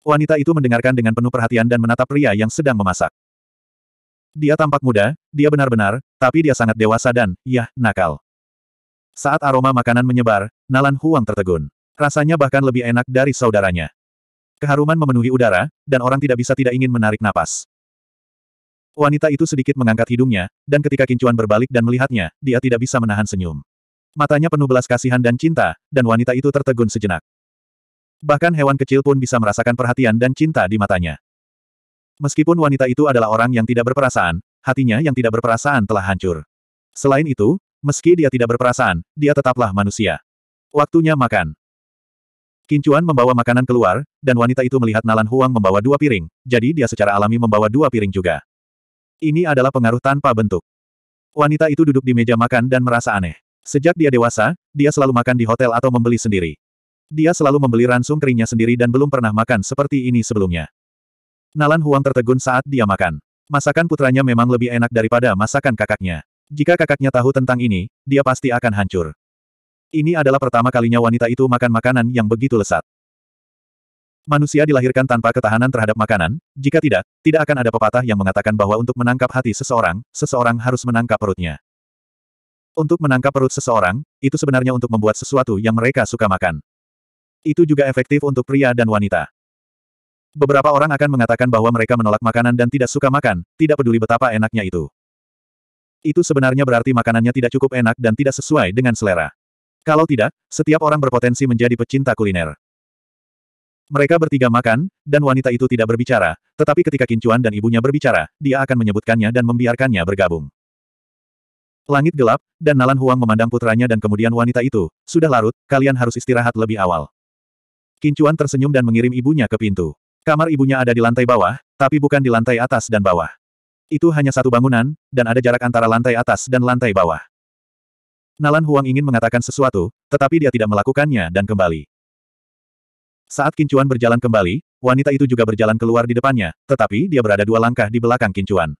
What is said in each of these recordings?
Wanita itu mendengarkan dengan penuh perhatian dan menatap pria yang sedang memasak. Dia tampak muda, dia benar-benar, tapi dia sangat dewasa dan, yah, nakal. Saat aroma makanan menyebar, Nalan Huang tertegun. Rasanya bahkan lebih enak dari saudaranya. Keharuman memenuhi udara, dan orang tidak bisa tidak ingin menarik napas. Wanita itu sedikit mengangkat hidungnya, dan ketika Kincuan berbalik dan melihatnya, dia tidak bisa menahan senyum. Matanya penuh belas kasihan dan cinta, dan wanita itu tertegun sejenak. Bahkan hewan kecil pun bisa merasakan perhatian dan cinta di matanya. Meskipun wanita itu adalah orang yang tidak berperasaan, hatinya yang tidak berperasaan telah hancur. Selain itu, meski dia tidak berperasaan, dia tetaplah manusia. Waktunya makan. Kincuan membawa makanan keluar, dan wanita itu melihat Nalan Huang membawa dua piring, jadi dia secara alami membawa dua piring juga. Ini adalah pengaruh tanpa bentuk. Wanita itu duduk di meja makan dan merasa aneh. Sejak dia dewasa, dia selalu makan di hotel atau membeli sendiri. Dia selalu membeli ransum keringnya sendiri dan belum pernah makan seperti ini sebelumnya. Nalan Huang tertegun saat dia makan. Masakan putranya memang lebih enak daripada masakan kakaknya. Jika kakaknya tahu tentang ini, dia pasti akan hancur. Ini adalah pertama kalinya wanita itu makan makanan yang begitu lesat. Manusia dilahirkan tanpa ketahanan terhadap makanan, jika tidak, tidak akan ada pepatah yang mengatakan bahwa untuk menangkap hati seseorang, seseorang harus menangkap perutnya. Untuk menangkap perut seseorang, itu sebenarnya untuk membuat sesuatu yang mereka suka makan. Itu juga efektif untuk pria dan wanita. Beberapa orang akan mengatakan bahwa mereka menolak makanan dan tidak suka makan, tidak peduli betapa enaknya itu. Itu sebenarnya berarti makanannya tidak cukup enak dan tidak sesuai dengan selera. Kalau tidak, setiap orang berpotensi menjadi pecinta kuliner. Mereka bertiga makan, dan wanita itu tidak berbicara, tetapi ketika Kincuan dan ibunya berbicara, dia akan menyebutkannya dan membiarkannya bergabung. Langit gelap, dan Nalan Huang memandang putranya dan kemudian wanita itu, sudah larut, kalian harus istirahat lebih awal. Kincuan tersenyum dan mengirim ibunya ke pintu. Kamar ibunya ada di lantai bawah, tapi bukan di lantai atas dan bawah. Itu hanya satu bangunan, dan ada jarak antara lantai atas dan lantai bawah. Nalan Huang ingin mengatakan sesuatu, tetapi dia tidak melakukannya dan kembali. Saat Kincuan berjalan kembali, wanita itu juga berjalan keluar di depannya, tetapi dia berada dua langkah di belakang Kincuan.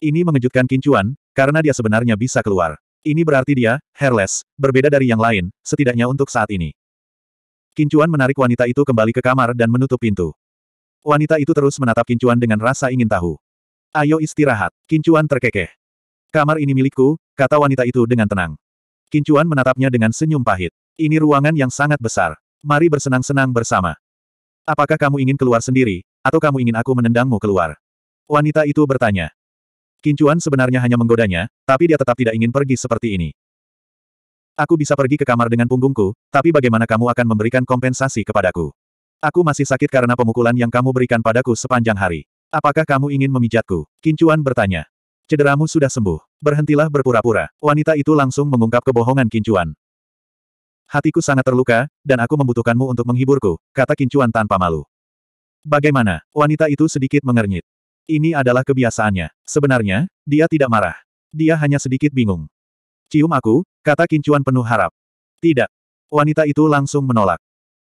Ini mengejutkan Kincuan, karena dia sebenarnya bisa keluar. Ini berarti dia, hairless, berbeda dari yang lain, setidaknya untuk saat ini. Kincuan menarik wanita itu kembali ke kamar dan menutup pintu. Wanita itu terus menatap Kincuan dengan rasa ingin tahu. Ayo istirahat. Kincuan terkekeh. Kamar ini milikku, kata wanita itu dengan tenang. Kincuan menatapnya dengan senyum pahit. Ini ruangan yang sangat besar. Mari bersenang-senang bersama. Apakah kamu ingin keluar sendiri, atau kamu ingin aku menendangmu keluar? Wanita itu bertanya. Kincuan sebenarnya hanya menggodanya, tapi dia tetap tidak ingin pergi seperti ini. Aku bisa pergi ke kamar dengan punggungku, tapi bagaimana kamu akan memberikan kompensasi kepadaku? Aku masih sakit karena pemukulan yang kamu berikan padaku sepanjang hari. Apakah kamu ingin memijatku? Kincuan bertanya. Cederamu sudah sembuh. Berhentilah berpura-pura. Wanita itu langsung mengungkap kebohongan Kincuan. Hatiku sangat terluka, dan aku membutuhkanmu untuk menghiburku, kata Kincuan tanpa malu. Bagaimana? Wanita itu sedikit mengernyit. Ini adalah kebiasaannya. Sebenarnya, dia tidak marah. Dia hanya sedikit bingung. Cium aku, kata Kincuan penuh harap. Tidak. Wanita itu langsung menolak.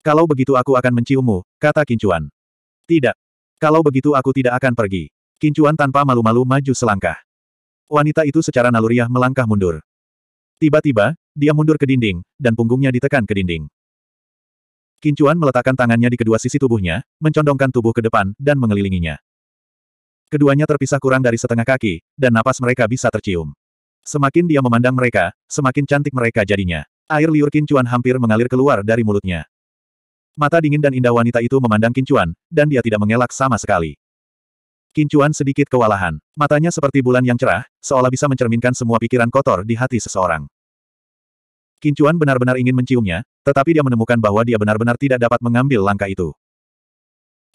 Kalau begitu aku akan menciummu, kata Kincuan. Tidak. Kalau begitu aku tidak akan pergi. Kincuan tanpa malu-malu maju selangkah. Wanita itu secara naluriah melangkah mundur. Tiba-tiba, dia mundur ke dinding, dan punggungnya ditekan ke dinding. Kincuan meletakkan tangannya di kedua sisi tubuhnya, mencondongkan tubuh ke depan, dan mengelilinginya. Keduanya terpisah kurang dari setengah kaki, dan napas mereka bisa tercium. Semakin dia memandang mereka, semakin cantik mereka jadinya. Air liur Kincuan hampir mengalir keluar dari mulutnya. Mata dingin dan indah wanita itu memandang Kincuan, dan dia tidak mengelak sama sekali. Kincuan sedikit kewalahan. Matanya seperti bulan yang cerah, seolah bisa mencerminkan semua pikiran kotor di hati seseorang. Kincuan benar-benar ingin menciumnya, tetapi dia menemukan bahwa dia benar-benar tidak dapat mengambil langkah itu.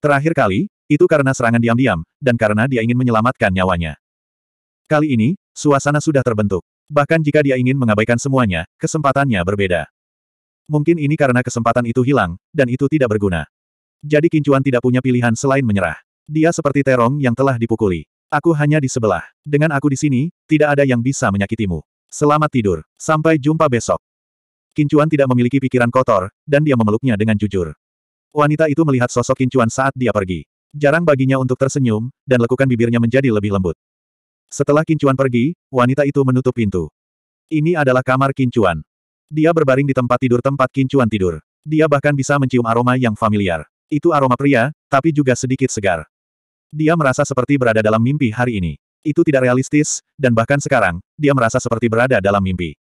Terakhir kali, itu karena serangan diam-diam, dan karena dia ingin menyelamatkan nyawanya. Kali ini, suasana sudah terbentuk. Bahkan jika dia ingin mengabaikan semuanya, kesempatannya berbeda. Mungkin ini karena kesempatan itu hilang, dan itu tidak berguna. Jadi Kincuan tidak punya pilihan selain menyerah. Dia seperti terong yang telah dipukuli. Aku hanya di sebelah. Dengan aku di sini, tidak ada yang bisa menyakitimu. Selamat tidur. Sampai jumpa besok. Kincuan tidak memiliki pikiran kotor, dan dia memeluknya dengan jujur. Wanita itu melihat sosok Kincuan saat dia pergi. Jarang baginya untuk tersenyum, dan lekukan bibirnya menjadi lebih lembut. Setelah Kincuan pergi, wanita itu menutup pintu. Ini adalah kamar Kincuan. Dia berbaring di tempat tidur tempat Kincuan tidur. Dia bahkan bisa mencium aroma yang familiar. Itu aroma pria, tapi juga sedikit segar. Dia merasa seperti berada dalam mimpi hari ini. Itu tidak realistis, dan bahkan sekarang, dia merasa seperti berada dalam mimpi.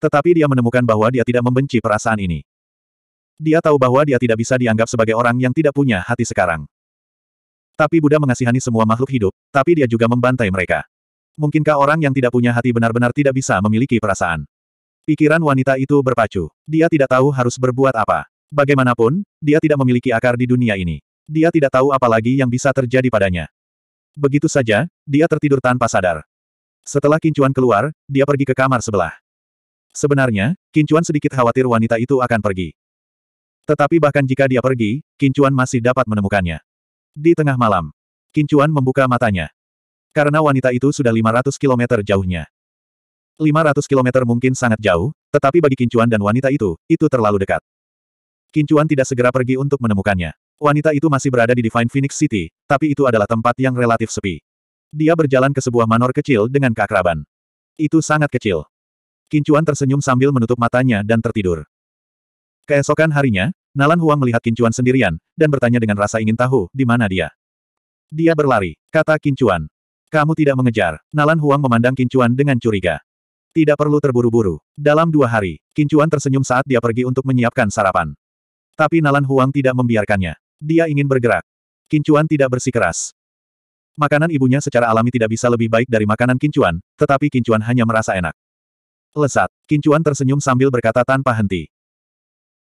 Tetapi dia menemukan bahwa dia tidak membenci perasaan ini. Dia tahu bahwa dia tidak bisa dianggap sebagai orang yang tidak punya hati sekarang. Tapi Buddha mengasihani semua makhluk hidup, tapi dia juga membantai mereka. Mungkinkah orang yang tidak punya hati benar-benar tidak bisa memiliki perasaan? Pikiran wanita itu berpacu. Dia tidak tahu harus berbuat apa. Bagaimanapun, dia tidak memiliki akar di dunia ini. Dia tidak tahu apa lagi yang bisa terjadi padanya. Begitu saja, dia tertidur tanpa sadar. Setelah Kincuan keluar, dia pergi ke kamar sebelah. Sebenarnya, Kincuan sedikit khawatir wanita itu akan pergi. Tetapi bahkan jika dia pergi, Kincuan masih dapat menemukannya. Di tengah malam, Kincuan membuka matanya. Karena wanita itu sudah 500 kilometer jauhnya. 500 kilometer mungkin sangat jauh, tetapi bagi Kincuan dan wanita itu, itu terlalu dekat. Kincuan tidak segera pergi untuk menemukannya. Wanita itu masih berada di Divine Phoenix City, tapi itu adalah tempat yang relatif sepi. Dia berjalan ke sebuah manor kecil dengan keakraban. Itu sangat kecil. Kincuan tersenyum sambil menutup matanya dan tertidur. Keesokan harinya, Nalan Huang melihat Kincuan sendirian, dan bertanya dengan rasa ingin tahu, di mana dia. Dia berlari, kata Kincuan. Kamu tidak mengejar. Nalan Huang memandang Kincuan dengan curiga. Tidak perlu terburu-buru. Dalam dua hari, Kincuan tersenyum saat dia pergi untuk menyiapkan sarapan. Tapi Nalan Huang tidak membiarkannya. Dia ingin bergerak. Kincuan tidak bersikeras. Makanan ibunya secara alami tidak bisa lebih baik dari makanan Kincuan, tetapi Kincuan hanya merasa enak. Lesat, Kincuan tersenyum sambil berkata tanpa henti.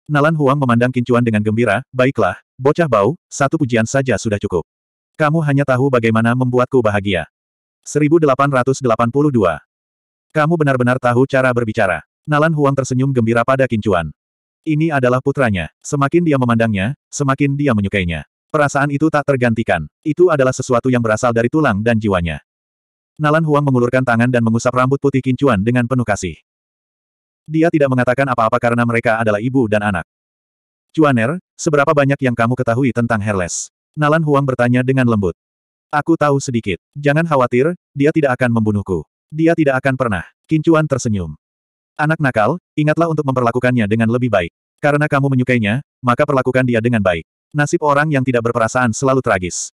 Nalan Huang memandang Kincuan dengan gembira, baiklah, bocah bau, satu pujian saja sudah cukup. Kamu hanya tahu bagaimana membuatku bahagia. 1882. Kamu benar-benar tahu cara berbicara. Nalan Huang tersenyum gembira pada Kincuan. Ini adalah putranya. Semakin dia memandangnya, semakin dia menyukainya. Perasaan itu tak tergantikan. Itu adalah sesuatu yang berasal dari tulang dan jiwanya. Nalan Huang mengulurkan tangan dan mengusap rambut putih Kincuan dengan penuh kasih. Dia tidak mengatakan apa-apa karena mereka adalah ibu dan anak. Cuaner, seberapa banyak yang kamu ketahui tentang Herles? Nalan Huang bertanya dengan lembut. Aku tahu sedikit. Jangan khawatir, dia tidak akan membunuhku. Dia tidak akan pernah. Kincuan tersenyum. Anak nakal, ingatlah untuk memperlakukannya dengan lebih baik. Karena kamu menyukainya, maka perlakukan dia dengan baik. Nasib orang yang tidak berperasaan selalu tragis.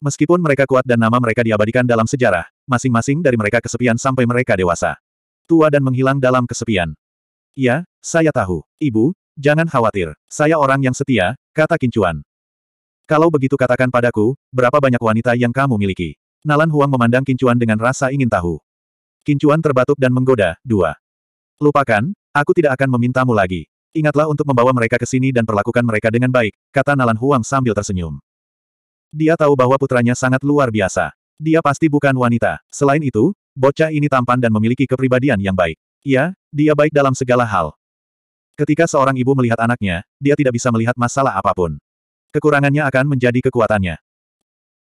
Meskipun mereka kuat dan nama mereka diabadikan dalam sejarah, masing-masing dari mereka kesepian sampai mereka dewasa. Tua dan menghilang dalam kesepian. Ya, saya tahu. Ibu, jangan khawatir. Saya orang yang setia, kata Kincuan. Kalau begitu katakan padaku, berapa banyak wanita yang kamu miliki? Nalan Huang memandang Kincuan dengan rasa ingin tahu. Kincuan terbatuk dan menggoda, dua. Lupakan, aku tidak akan memintamu lagi. Ingatlah untuk membawa mereka ke sini dan perlakukan mereka dengan baik, kata Nalan Huang sambil tersenyum. Dia tahu bahwa putranya sangat luar biasa. Dia pasti bukan wanita. Selain itu, bocah ini tampan dan memiliki kepribadian yang baik. Ya. Dia baik dalam segala hal. Ketika seorang ibu melihat anaknya, dia tidak bisa melihat masalah apapun. Kekurangannya akan menjadi kekuatannya.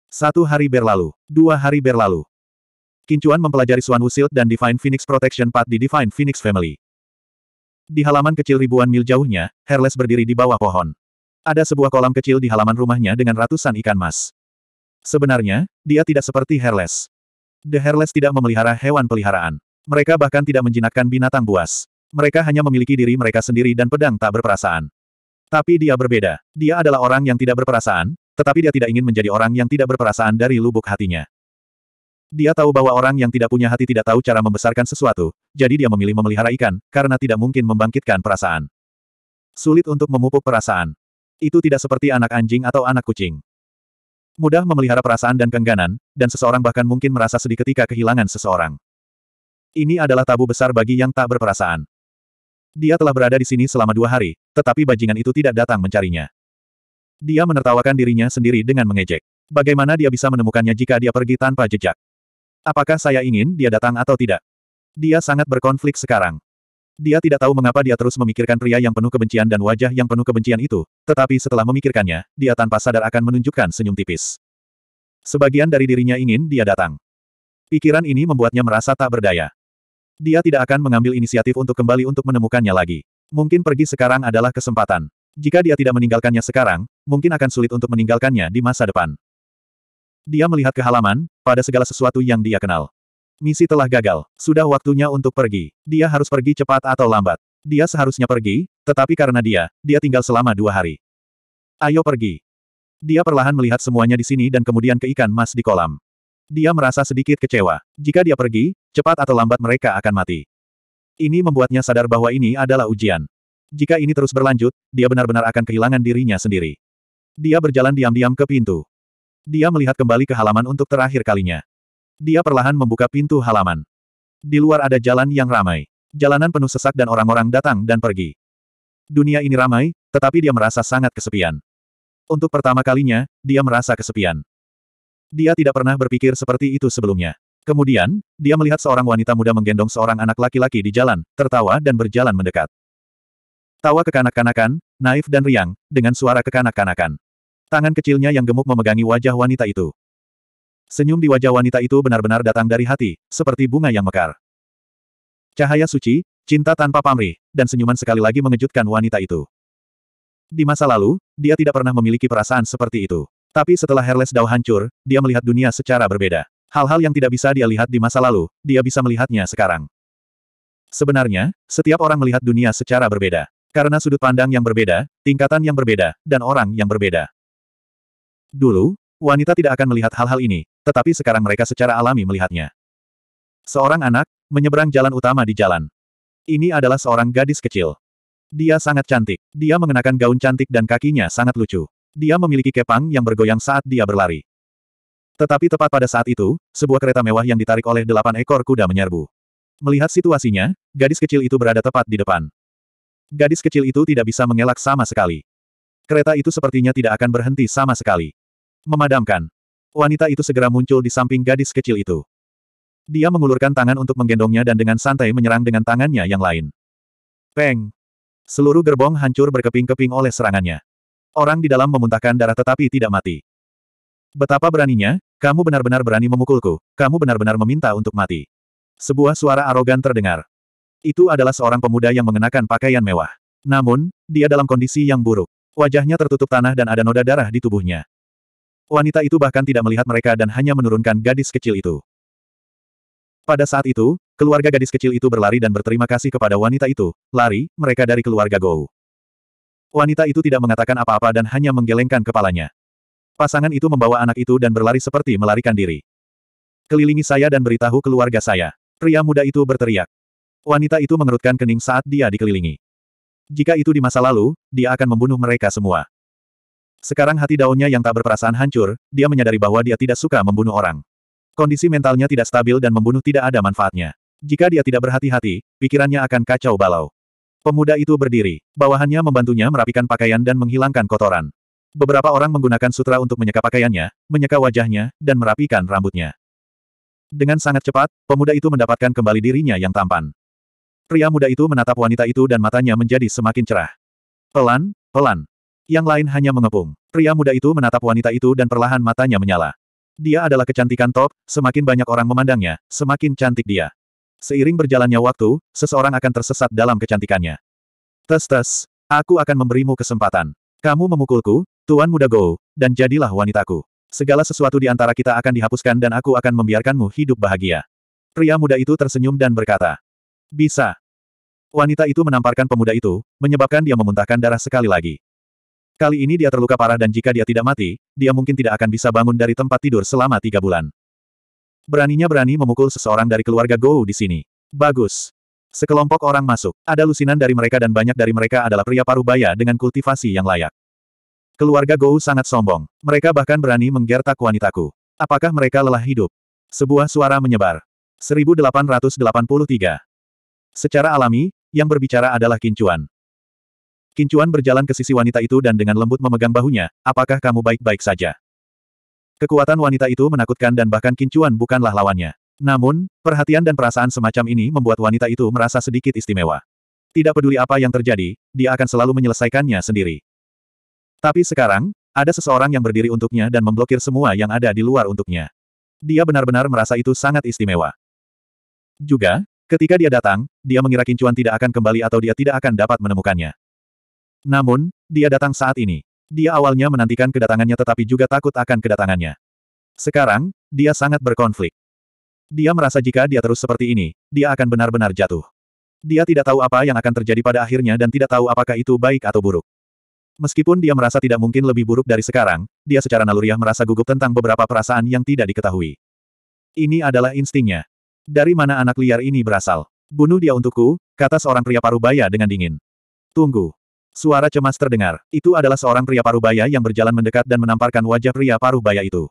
Satu hari berlalu. Dua hari berlalu. Kincuan mempelajari Swan Wusilt dan Divine Phoenix Protection Path di Divine Phoenix Family. Di halaman kecil ribuan mil jauhnya, Herles berdiri di bawah pohon. Ada sebuah kolam kecil di halaman rumahnya dengan ratusan ikan mas. Sebenarnya, dia tidak seperti Herles. The Herles tidak memelihara hewan peliharaan. Mereka bahkan tidak menjinakkan binatang buas. Mereka hanya memiliki diri mereka sendiri dan pedang tak berperasaan. Tapi dia berbeda. Dia adalah orang yang tidak berperasaan, tetapi dia tidak ingin menjadi orang yang tidak berperasaan dari lubuk hatinya. Dia tahu bahwa orang yang tidak punya hati tidak tahu cara membesarkan sesuatu, jadi dia memilih memelihara ikan, karena tidak mungkin membangkitkan perasaan. Sulit untuk memupuk perasaan. Itu tidak seperti anak anjing atau anak kucing. Mudah memelihara perasaan dan kengganan, dan seseorang bahkan mungkin merasa sedih ketika kehilangan seseorang. Ini adalah tabu besar bagi yang tak berperasaan. Dia telah berada di sini selama dua hari, tetapi bajingan itu tidak datang mencarinya. Dia menertawakan dirinya sendiri dengan mengejek. Bagaimana dia bisa menemukannya jika dia pergi tanpa jejak? Apakah saya ingin dia datang atau tidak? Dia sangat berkonflik sekarang. Dia tidak tahu mengapa dia terus memikirkan pria yang penuh kebencian dan wajah yang penuh kebencian itu, tetapi setelah memikirkannya, dia tanpa sadar akan menunjukkan senyum tipis. Sebagian dari dirinya ingin dia datang. Pikiran ini membuatnya merasa tak berdaya. Dia tidak akan mengambil inisiatif untuk kembali untuk menemukannya lagi. Mungkin pergi sekarang adalah kesempatan. Jika dia tidak meninggalkannya sekarang, mungkin akan sulit untuk meninggalkannya di masa depan. Dia melihat ke halaman, pada segala sesuatu yang dia kenal. Misi telah gagal, sudah waktunya untuk pergi. Dia harus pergi cepat atau lambat. Dia seharusnya pergi, tetapi karena dia, dia tinggal selama dua hari. Ayo pergi. Dia perlahan melihat semuanya di sini dan kemudian ke ikan mas di kolam. Dia merasa sedikit kecewa. Jika dia pergi, cepat atau lambat mereka akan mati. Ini membuatnya sadar bahwa ini adalah ujian. Jika ini terus berlanjut, dia benar-benar akan kehilangan dirinya sendiri. Dia berjalan diam-diam ke pintu. Dia melihat kembali ke halaman untuk terakhir kalinya. Dia perlahan membuka pintu halaman. Di luar ada jalan yang ramai. Jalanan penuh sesak dan orang-orang datang dan pergi. Dunia ini ramai, tetapi dia merasa sangat kesepian. Untuk pertama kalinya, dia merasa kesepian. Dia tidak pernah berpikir seperti itu sebelumnya. Kemudian, dia melihat seorang wanita muda menggendong seorang anak laki-laki di jalan, tertawa dan berjalan mendekat. Tawa kekanak-kanakan, naif dan riang, dengan suara kekanak-kanakan. Tangan kecilnya yang gemuk memegangi wajah wanita itu. Senyum di wajah wanita itu benar-benar datang dari hati, seperti bunga yang mekar. Cahaya suci, cinta tanpa pamrih, dan senyuman sekali lagi mengejutkan wanita itu. Di masa lalu, dia tidak pernah memiliki perasaan seperti itu. Tapi setelah Herles Dao hancur, dia melihat dunia secara berbeda. Hal-hal yang tidak bisa dia lihat di masa lalu, dia bisa melihatnya sekarang. Sebenarnya, setiap orang melihat dunia secara berbeda. Karena sudut pandang yang berbeda, tingkatan yang berbeda, dan orang yang berbeda. Dulu, wanita tidak akan melihat hal-hal ini, tetapi sekarang mereka secara alami melihatnya. Seorang anak, menyeberang jalan utama di jalan. Ini adalah seorang gadis kecil. Dia sangat cantik. Dia mengenakan gaun cantik dan kakinya sangat lucu. Dia memiliki kepang yang bergoyang saat dia berlari. Tetapi tepat pada saat itu, sebuah kereta mewah yang ditarik oleh delapan ekor kuda menyerbu. Melihat situasinya, gadis kecil itu berada tepat di depan. Gadis kecil itu tidak bisa mengelak sama sekali. Kereta itu sepertinya tidak akan berhenti sama sekali. Memadamkan. Wanita itu segera muncul di samping gadis kecil itu. Dia mengulurkan tangan untuk menggendongnya dan dengan santai menyerang dengan tangannya yang lain. Peng! Seluruh gerbong hancur berkeping-keping oleh serangannya. Orang di dalam memuntahkan darah tetapi tidak mati. Betapa beraninya, kamu benar-benar berani memukulku, kamu benar-benar meminta untuk mati. Sebuah suara arogan terdengar. Itu adalah seorang pemuda yang mengenakan pakaian mewah. Namun, dia dalam kondisi yang buruk. Wajahnya tertutup tanah dan ada noda darah di tubuhnya. Wanita itu bahkan tidak melihat mereka dan hanya menurunkan gadis kecil itu. Pada saat itu, keluarga gadis kecil itu berlari dan berterima kasih kepada wanita itu, lari, mereka dari keluarga Gou. Wanita itu tidak mengatakan apa-apa dan hanya menggelengkan kepalanya. Pasangan itu membawa anak itu dan berlari seperti melarikan diri. Kelilingi saya dan beritahu keluarga saya. Pria muda itu berteriak. Wanita itu mengerutkan kening saat dia dikelilingi. Jika itu di masa lalu, dia akan membunuh mereka semua. Sekarang hati daunnya yang tak berperasaan hancur, dia menyadari bahwa dia tidak suka membunuh orang. Kondisi mentalnya tidak stabil dan membunuh tidak ada manfaatnya. Jika dia tidak berhati-hati, pikirannya akan kacau balau. Pemuda itu berdiri. Bawahannya membantunya merapikan pakaian dan menghilangkan kotoran. Beberapa orang menggunakan sutra untuk menyeka pakaiannya, menyeka wajahnya, dan merapikan rambutnya. Dengan sangat cepat, pemuda itu mendapatkan kembali dirinya yang tampan. Pria muda itu menatap wanita itu dan matanya menjadi semakin cerah. Pelan, pelan. Yang lain hanya mengepung. Pria muda itu menatap wanita itu dan perlahan matanya menyala. Dia adalah kecantikan top, semakin banyak orang memandangnya, semakin cantik dia. Seiring berjalannya waktu, seseorang akan tersesat dalam kecantikannya. Tes-tes, aku akan memberimu kesempatan. Kamu memukulku, Tuan Muda Go, dan jadilah wanitaku. Segala sesuatu di antara kita akan dihapuskan dan aku akan membiarkanmu hidup bahagia. Pria muda itu tersenyum dan berkata, Bisa. Wanita itu menamparkan pemuda itu, menyebabkan dia memuntahkan darah sekali lagi. Kali ini dia terluka parah dan jika dia tidak mati, dia mungkin tidak akan bisa bangun dari tempat tidur selama tiga bulan. Beraninya berani memukul seseorang dari keluarga Gou di sini. Bagus. Sekelompok orang masuk. Ada lusinan dari mereka dan banyak dari mereka adalah pria paruh baya dengan kultivasi yang layak. Keluarga Gou sangat sombong. Mereka bahkan berani menggertak wanitaku. Apakah mereka lelah hidup? Sebuah suara menyebar. 1883. Secara alami, yang berbicara adalah Kincuan. Kincuan berjalan ke sisi wanita itu dan dengan lembut memegang bahunya, apakah kamu baik-baik saja? Kekuatan wanita itu menakutkan dan bahkan Kincuan bukanlah lawannya. Namun, perhatian dan perasaan semacam ini membuat wanita itu merasa sedikit istimewa. Tidak peduli apa yang terjadi, dia akan selalu menyelesaikannya sendiri. Tapi sekarang, ada seseorang yang berdiri untuknya dan memblokir semua yang ada di luar untuknya. Dia benar-benar merasa itu sangat istimewa. Juga, ketika dia datang, dia mengira Kincuan tidak akan kembali atau dia tidak akan dapat menemukannya. Namun, dia datang saat ini. Dia awalnya menantikan kedatangannya tetapi juga takut akan kedatangannya. Sekarang, dia sangat berkonflik. Dia merasa jika dia terus seperti ini, dia akan benar-benar jatuh. Dia tidak tahu apa yang akan terjadi pada akhirnya dan tidak tahu apakah itu baik atau buruk. Meskipun dia merasa tidak mungkin lebih buruk dari sekarang, dia secara naluriah merasa gugup tentang beberapa perasaan yang tidak diketahui. Ini adalah instingnya. Dari mana anak liar ini berasal? Bunuh dia untukku, kata seorang pria paruh baya dengan dingin. Tunggu, Suara cemas terdengar. Itu adalah seorang pria Parubaya yang berjalan mendekat dan menamparkan wajah pria Parubaya itu.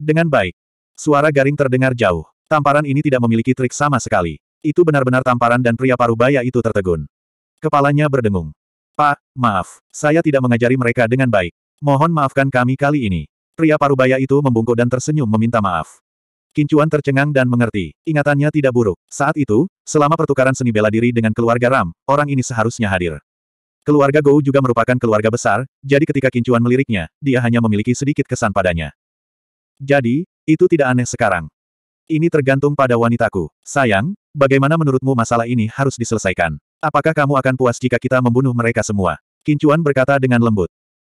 Dengan baik. Suara garing terdengar jauh. Tamparan ini tidak memiliki trik sama sekali. Itu benar-benar tamparan dan pria Parubaya itu tertegun. Kepalanya berdengung. Pak, maaf. Saya tidak mengajari mereka dengan baik. Mohon maafkan kami kali ini. Pria Parubaya itu membungkuk dan tersenyum meminta maaf. Kincuan tercengang dan mengerti. Ingatannya tidak buruk. Saat itu, selama pertukaran seni bela diri dengan keluarga Ram, orang ini seharusnya hadir. Keluarga Gou juga merupakan keluarga besar, jadi ketika Kincuan meliriknya, dia hanya memiliki sedikit kesan padanya. Jadi, itu tidak aneh sekarang. Ini tergantung pada wanitaku. Sayang, bagaimana menurutmu masalah ini harus diselesaikan? Apakah kamu akan puas jika kita membunuh mereka semua? Kincuan berkata dengan lembut.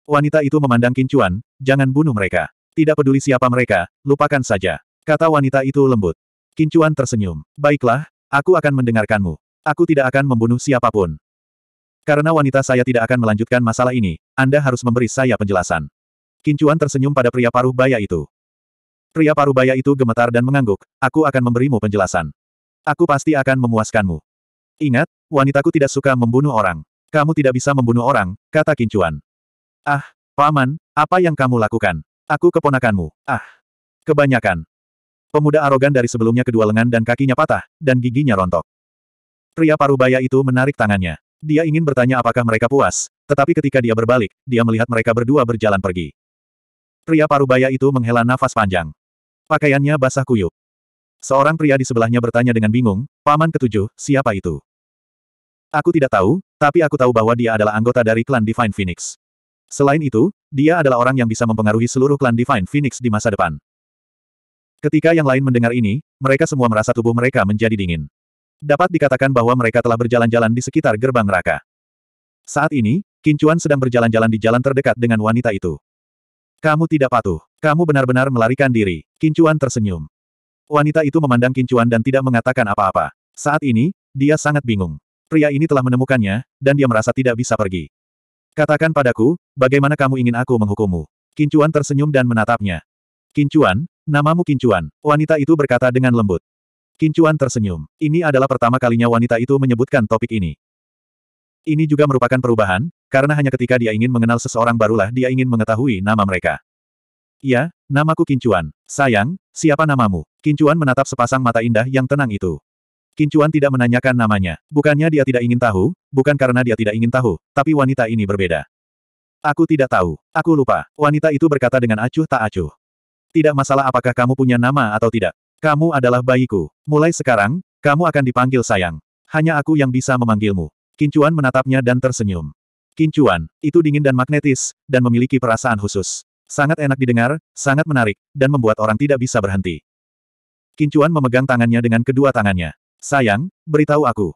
Wanita itu memandang Kincuan, jangan bunuh mereka. Tidak peduli siapa mereka, lupakan saja. Kata wanita itu lembut. Kincuan tersenyum. Baiklah, aku akan mendengarkanmu. Aku tidak akan membunuh siapapun. Karena wanita saya tidak akan melanjutkan masalah ini, Anda harus memberi saya penjelasan. Kincuan tersenyum pada pria paruh baya itu. Pria paruh baya itu gemetar dan mengangguk, aku akan memberimu penjelasan. Aku pasti akan memuaskanmu. Ingat, wanitaku tidak suka membunuh orang. Kamu tidak bisa membunuh orang, kata Kincuan. Ah, paman, apa yang kamu lakukan? Aku keponakanmu. Ah, kebanyakan. Pemuda arogan dari sebelumnya kedua lengan dan kakinya patah, dan giginya rontok. Pria paruh baya itu menarik tangannya. Dia ingin bertanya apakah mereka puas, tetapi ketika dia berbalik, dia melihat mereka berdua berjalan pergi. Pria parubaya itu menghela nafas panjang. Pakaiannya basah kuyup. Seorang pria di sebelahnya bertanya dengan bingung, Paman ketujuh, siapa itu? Aku tidak tahu, tapi aku tahu bahwa dia adalah anggota dari klan Divine Phoenix. Selain itu, dia adalah orang yang bisa mempengaruhi seluruh klan Divine Phoenix di masa depan. Ketika yang lain mendengar ini, mereka semua merasa tubuh mereka menjadi dingin. Dapat dikatakan bahwa mereka telah berjalan-jalan di sekitar gerbang neraka. Saat ini, Kincuan sedang berjalan-jalan di jalan terdekat dengan wanita itu. Kamu tidak patuh. Kamu benar-benar melarikan diri. Kincuan tersenyum. Wanita itu memandang Kincuan dan tidak mengatakan apa-apa. Saat ini, dia sangat bingung. Pria ini telah menemukannya, dan dia merasa tidak bisa pergi. Katakan padaku, bagaimana kamu ingin aku menghukummu? Kincuan tersenyum dan menatapnya. Kincuan, namamu Kincuan, wanita itu berkata dengan lembut. Kincuan tersenyum. Ini adalah pertama kalinya wanita itu menyebutkan topik ini. Ini juga merupakan perubahan, karena hanya ketika dia ingin mengenal seseorang barulah dia ingin mengetahui nama mereka. Ya, namaku Kincuan. Sayang, siapa namamu? Kincuan menatap sepasang mata indah yang tenang itu. Kincuan tidak menanyakan namanya. Bukannya dia tidak ingin tahu, bukan karena dia tidak ingin tahu, tapi wanita ini berbeda. Aku tidak tahu. Aku lupa. Wanita itu berkata dengan acuh tak acuh. Tidak masalah apakah kamu punya nama atau tidak. Kamu adalah bayiku. Mulai sekarang, kamu akan dipanggil sayang. Hanya aku yang bisa memanggilmu. Kincuan menatapnya dan tersenyum. Kincuan, itu dingin dan magnetis, dan memiliki perasaan khusus. Sangat enak didengar, sangat menarik, dan membuat orang tidak bisa berhenti. Kincuan memegang tangannya dengan kedua tangannya. Sayang, beritahu aku.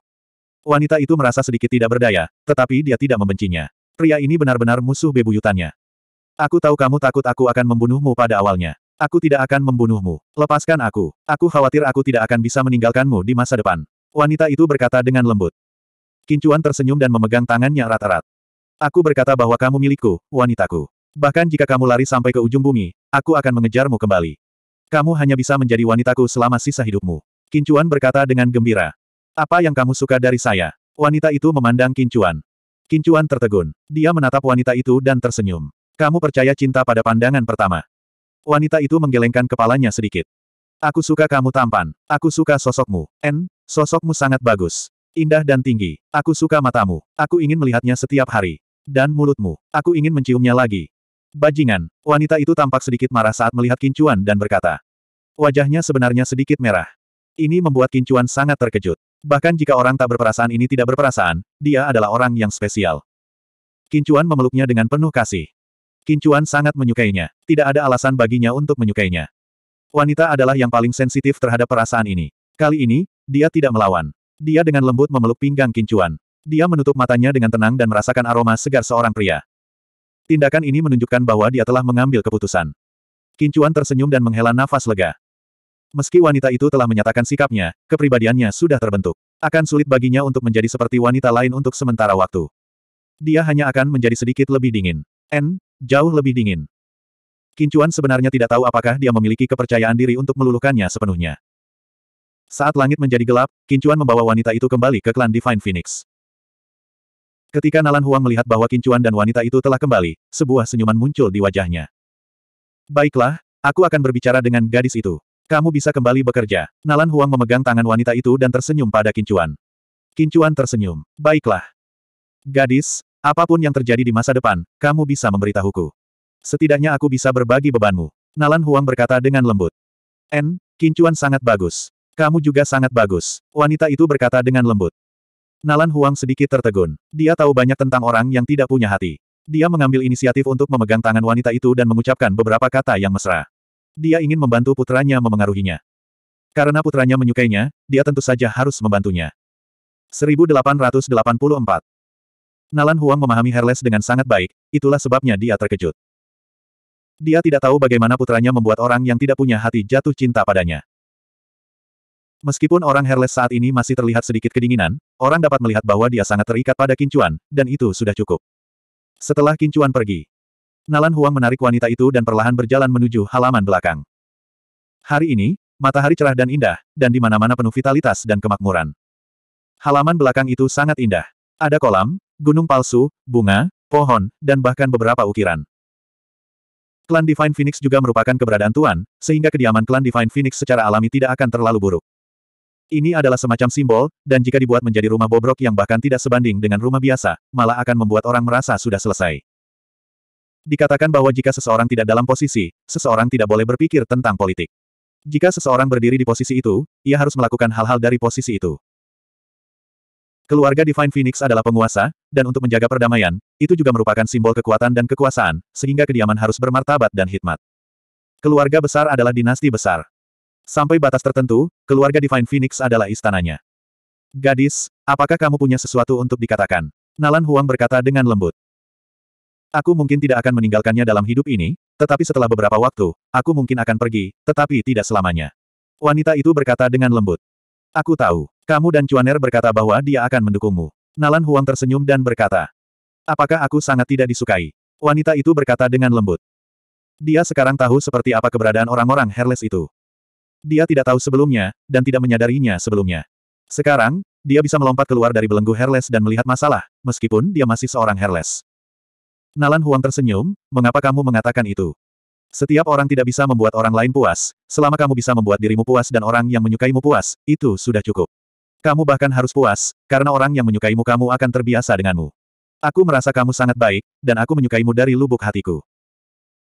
Wanita itu merasa sedikit tidak berdaya, tetapi dia tidak membencinya. Pria ini benar-benar musuh bebuyutannya. Aku tahu kamu takut aku akan membunuhmu pada awalnya. Aku tidak akan membunuhmu. Lepaskan aku. Aku khawatir aku tidak akan bisa meninggalkanmu di masa depan. Wanita itu berkata dengan lembut. Kincuan tersenyum dan memegang tangannya rata rata Aku berkata bahwa kamu milikku, wanitaku. Bahkan jika kamu lari sampai ke ujung bumi, aku akan mengejarmu kembali. Kamu hanya bisa menjadi wanitaku selama sisa hidupmu. Kincuan berkata dengan gembira. Apa yang kamu suka dari saya? Wanita itu memandang Kincuan. Kincuan tertegun. Dia menatap wanita itu dan tersenyum. Kamu percaya cinta pada pandangan pertama. Wanita itu menggelengkan kepalanya sedikit. Aku suka kamu tampan. Aku suka sosokmu. N, sosokmu sangat bagus. Indah dan tinggi. Aku suka matamu. Aku ingin melihatnya setiap hari. Dan mulutmu. Aku ingin menciumnya lagi. Bajingan. Wanita itu tampak sedikit marah saat melihat Kincuan dan berkata. Wajahnya sebenarnya sedikit merah. Ini membuat Kincuan sangat terkejut. Bahkan jika orang tak berperasaan ini tidak berperasaan, dia adalah orang yang spesial. Kincuan memeluknya dengan penuh kasih. Kincuan sangat menyukainya. Tidak ada alasan baginya untuk menyukainya. Wanita adalah yang paling sensitif terhadap perasaan ini. Kali ini, dia tidak melawan. Dia dengan lembut memeluk pinggang Kincuan. Dia menutup matanya dengan tenang dan merasakan aroma segar seorang pria. Tindakan ini menunjukkan bahwa dia telah mengambil keputusan. Kincuan tersenyum dan menghela nafas lega. Meski wanita itu telah menyatakan sikapnya, kepribadiannya sudah terbentuk. Akan sulit baginya untuk menjadi seperti wanita lain untuk sementara waktu. Dia hanya akan menjadi sedikit lebih dingin. N, Jauh lebih dingin. Kincuan sebenarnya tidak tahu apakah dia memiliki kepercayaan diri untuk meluluhkannya sepenuhnya. Saat langit menjadi gelap, Kincuan membawa wanita itu kembali ke klan Divine Phoenix. Ketika Nalan Huang melihat bahwa Kincuan dan wanita itu telah kembali, sebuah senyuman muncul di wajahnya. Baiklah, aku akan berbicara dengan gadis itu. Kamu bisa kembali bekerja. Nalan Huang memegang tangan wanita itu dan tersenyum pada Kincuan. Kincuan tersenyum. Baiklah. Gadis, Apapun yang terjadi di masa depan, kamu bisa memberitahuku. Setidaknya aku bisa berbagi bebanmu. Nalan Huang berkata dengan lembut. N, Kincuan sangat bagus. Kamu juga sangat bagus. Wanita itu berkata dengan lembut. Nalan Huang sedikit tertegun. Dia tahu banyak tentang orang yang tidak punya hati. Dia mengambil inisiatif untuk memegang tangan wanita itu dan mengucapkan beberapa kata yang mesra. Dia ingin membantu putranya memengaruhinya. Karena putranya menyukainya, dia tentu saja harus membantunya. 1884 Nalan Huang memahami Herles dengan sangat baik, itulah sebabnya dia terkejut. Dia tidak tahu bagaimana putranya membuat orang yang tidak punya hati jatuh cinta padanya. Meskipun orang Herles saat ini masih terlihat sedikit kedinginan, orang dapat melihat bahwa dia sangat terikat pada Kincuan, dan itu sudah cukup. Setelah Kincuan pergi, Nalan Huang menarik wanita itu dan perlahan berjalan menuju halaman belakang. Hari ini, matahari cerah dan indah, dan di mana-mana penuh vitalitas dan kemakmuran. Halaman belakang itu sangat indah. Ada kolam, gunung palsu, bunga, pohon, dan bahkan beberapa ukiran. Klan Divine Phoenix juga merupakan keberadaan Tuan, sehingga kediaman klan Divine Phoenix secara alami tidak akan terlalu buruk. Ini adalah semacam simbol, dan jika dibuat menjadi rumah bobrok yang bahkan tidak sebanding dengan rumah biasa, malah akan membuat orang merasa sudah selesai. Dikatakan bahwa jika seseorang tidak dalam posisi, seseorang tidak boleh berpikir tentang politik. Jika seseorang berdiri di posisi itu, ia harus melakukan hal-hal dari posisi itu. Keluarga Divine Phoenix adalah penguasa, dan untuk menjaga perdamaian, itu juga merupakan simbol kekuatan dan kekuasaan, sehingga kediaman harus bermartabat dan hikmat. Keluarga besar adalah dinasti besar. Sampai batas tertentu, keluarga Divine Phoenix adalah istananya. Gadis, apakah kamu punya sesuatu untuk dikatakan? Nalan Huang berkata dengan lembut. Aku mungkin tidak akan meninggalkannya dalam hidup ini, tetapi setelah beberapa waktu, aku mungkin akan pergi, tetapi tidak selamanya. Wanita itu berkata dengan lembut. Aku tahu. Kamu dan Cuaner berkata bahwa dia akan mendukungmu. Nalan Huang tersenyum dan berkata, Apakah aku sangat tidak disukai? Wanita itu berkata dengan lembut. Dia sekarang tahu seperti apa keberadaan orang-orang hairless itu. Dia tidak tahu sebelumnya, dan tidak menyadarinya sebelumnya. Sekarang, dia bisa melompat keluar dari belenggu hairless dan melihat masalah, meskipun dia masih seorang hairless." Nalan Huang tersenyum, mengapa kamu mengatakan itu? Setiap orang tidak bisa membuat orang lain puas, selama kamu bisa membuat dirimu puas dan orang yang menyukaimu puas, itu sudah cukup. Kamu bahkan harus puas, karena orang yang menyukaimu kamu akan terbiasa denganmu. Aku merasa kamu sangat baik, dan aku menyukaimu dari lubuk hatiku.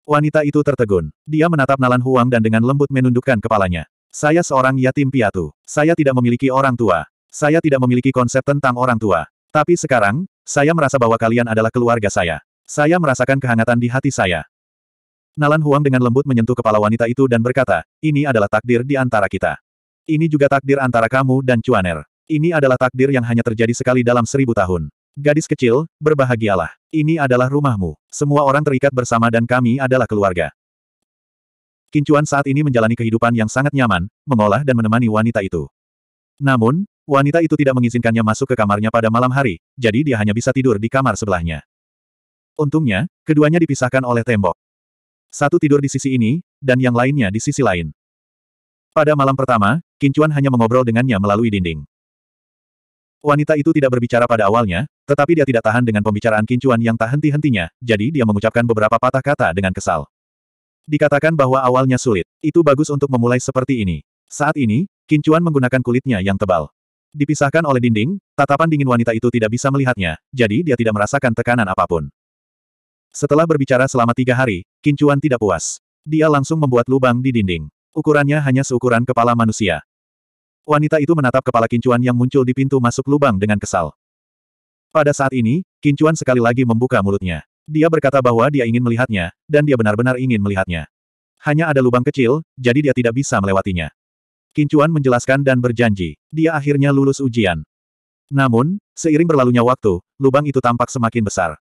Wanita itu tertegun. Dia menatap Nalan Huang dan dengan lembut menundukkan kepalanya. Saya seorang yatim piatu. Saya tidak memiliki orang tua. Saya tidak memiliki konsep tentang orang tua. Tapi sekarang, saya merasa bahwa kalian adalah keluarga saya. Saya merasakan kehangatan di hati saya. Nalan Huang dengan lembut menyentuh kepala wanita itu dan berkata, ini adalah takdir di antara kita. Ini juga takdir antara kamu dan Cuaner. Ini adalah takdir yang hanya terjadi sekali dalam seribu tahun. Gadis kecil, berbahagialah. Ini adalah rumahmu. Semua orang terikat bersama dan kami adalah keluarga. Kincuan saat ini menjalani kehidupan yang sangat nyaman, mengolah dan menemani wanita itu. Namun, wanita itu tidak mengizinkannya masuk ke kamarnya pada malam hari, jadi dia hanya bisa tidur di kamar sebelahnya. Untungnya, keduanya dipisahkan oleh tembok. Satu tidur di sisi ini, dan yang lainnya di sisi lain. Pada malam pertama, Kincuan hanya mengobrol dengannya melalui dinding. Wanita itu tidak berbicara pada awalnya, tetapi dia tidak tahan dengan pembicaraan kincuan yang tak henti-hentinya, jadi dia mengucapkan beberapa patah kata dengan kesal. Dikatakan bahwa awalnya sulit, itu bagus untuk memulai seperti ini. Saat ini, kincuan menggunakan kulitnya yang tebal. Dipisahkan oleh dinding, tatapan dingin wanita itu tidak bisa melihatnya, jadi dia tidak merasakan tekanan apapun. Setelah berbicara selama tiga hari, kincuan tidak puas. Dia langsung membuat lubang di dinding. Ukurannya hanya seukuran kepala manusia. Wanita itu menatap kepala kincuan yang muncul di pintu masuk lubang dengan kesal. Pada saat ini, kincuan sekali lagi membuka mulutnya. Dia berkata bahwa dia ingin melihatnya, dan dia benar-benar ingin melihatnya. Hanya ada lubang kecil, jadi dia tidak bisa melewatinya. Kincuan menjelaskan dan berjanji, dia akhirnya lulus ujian. Namun, seiring berlalunya waktu, lubang itu tampak semakin besar.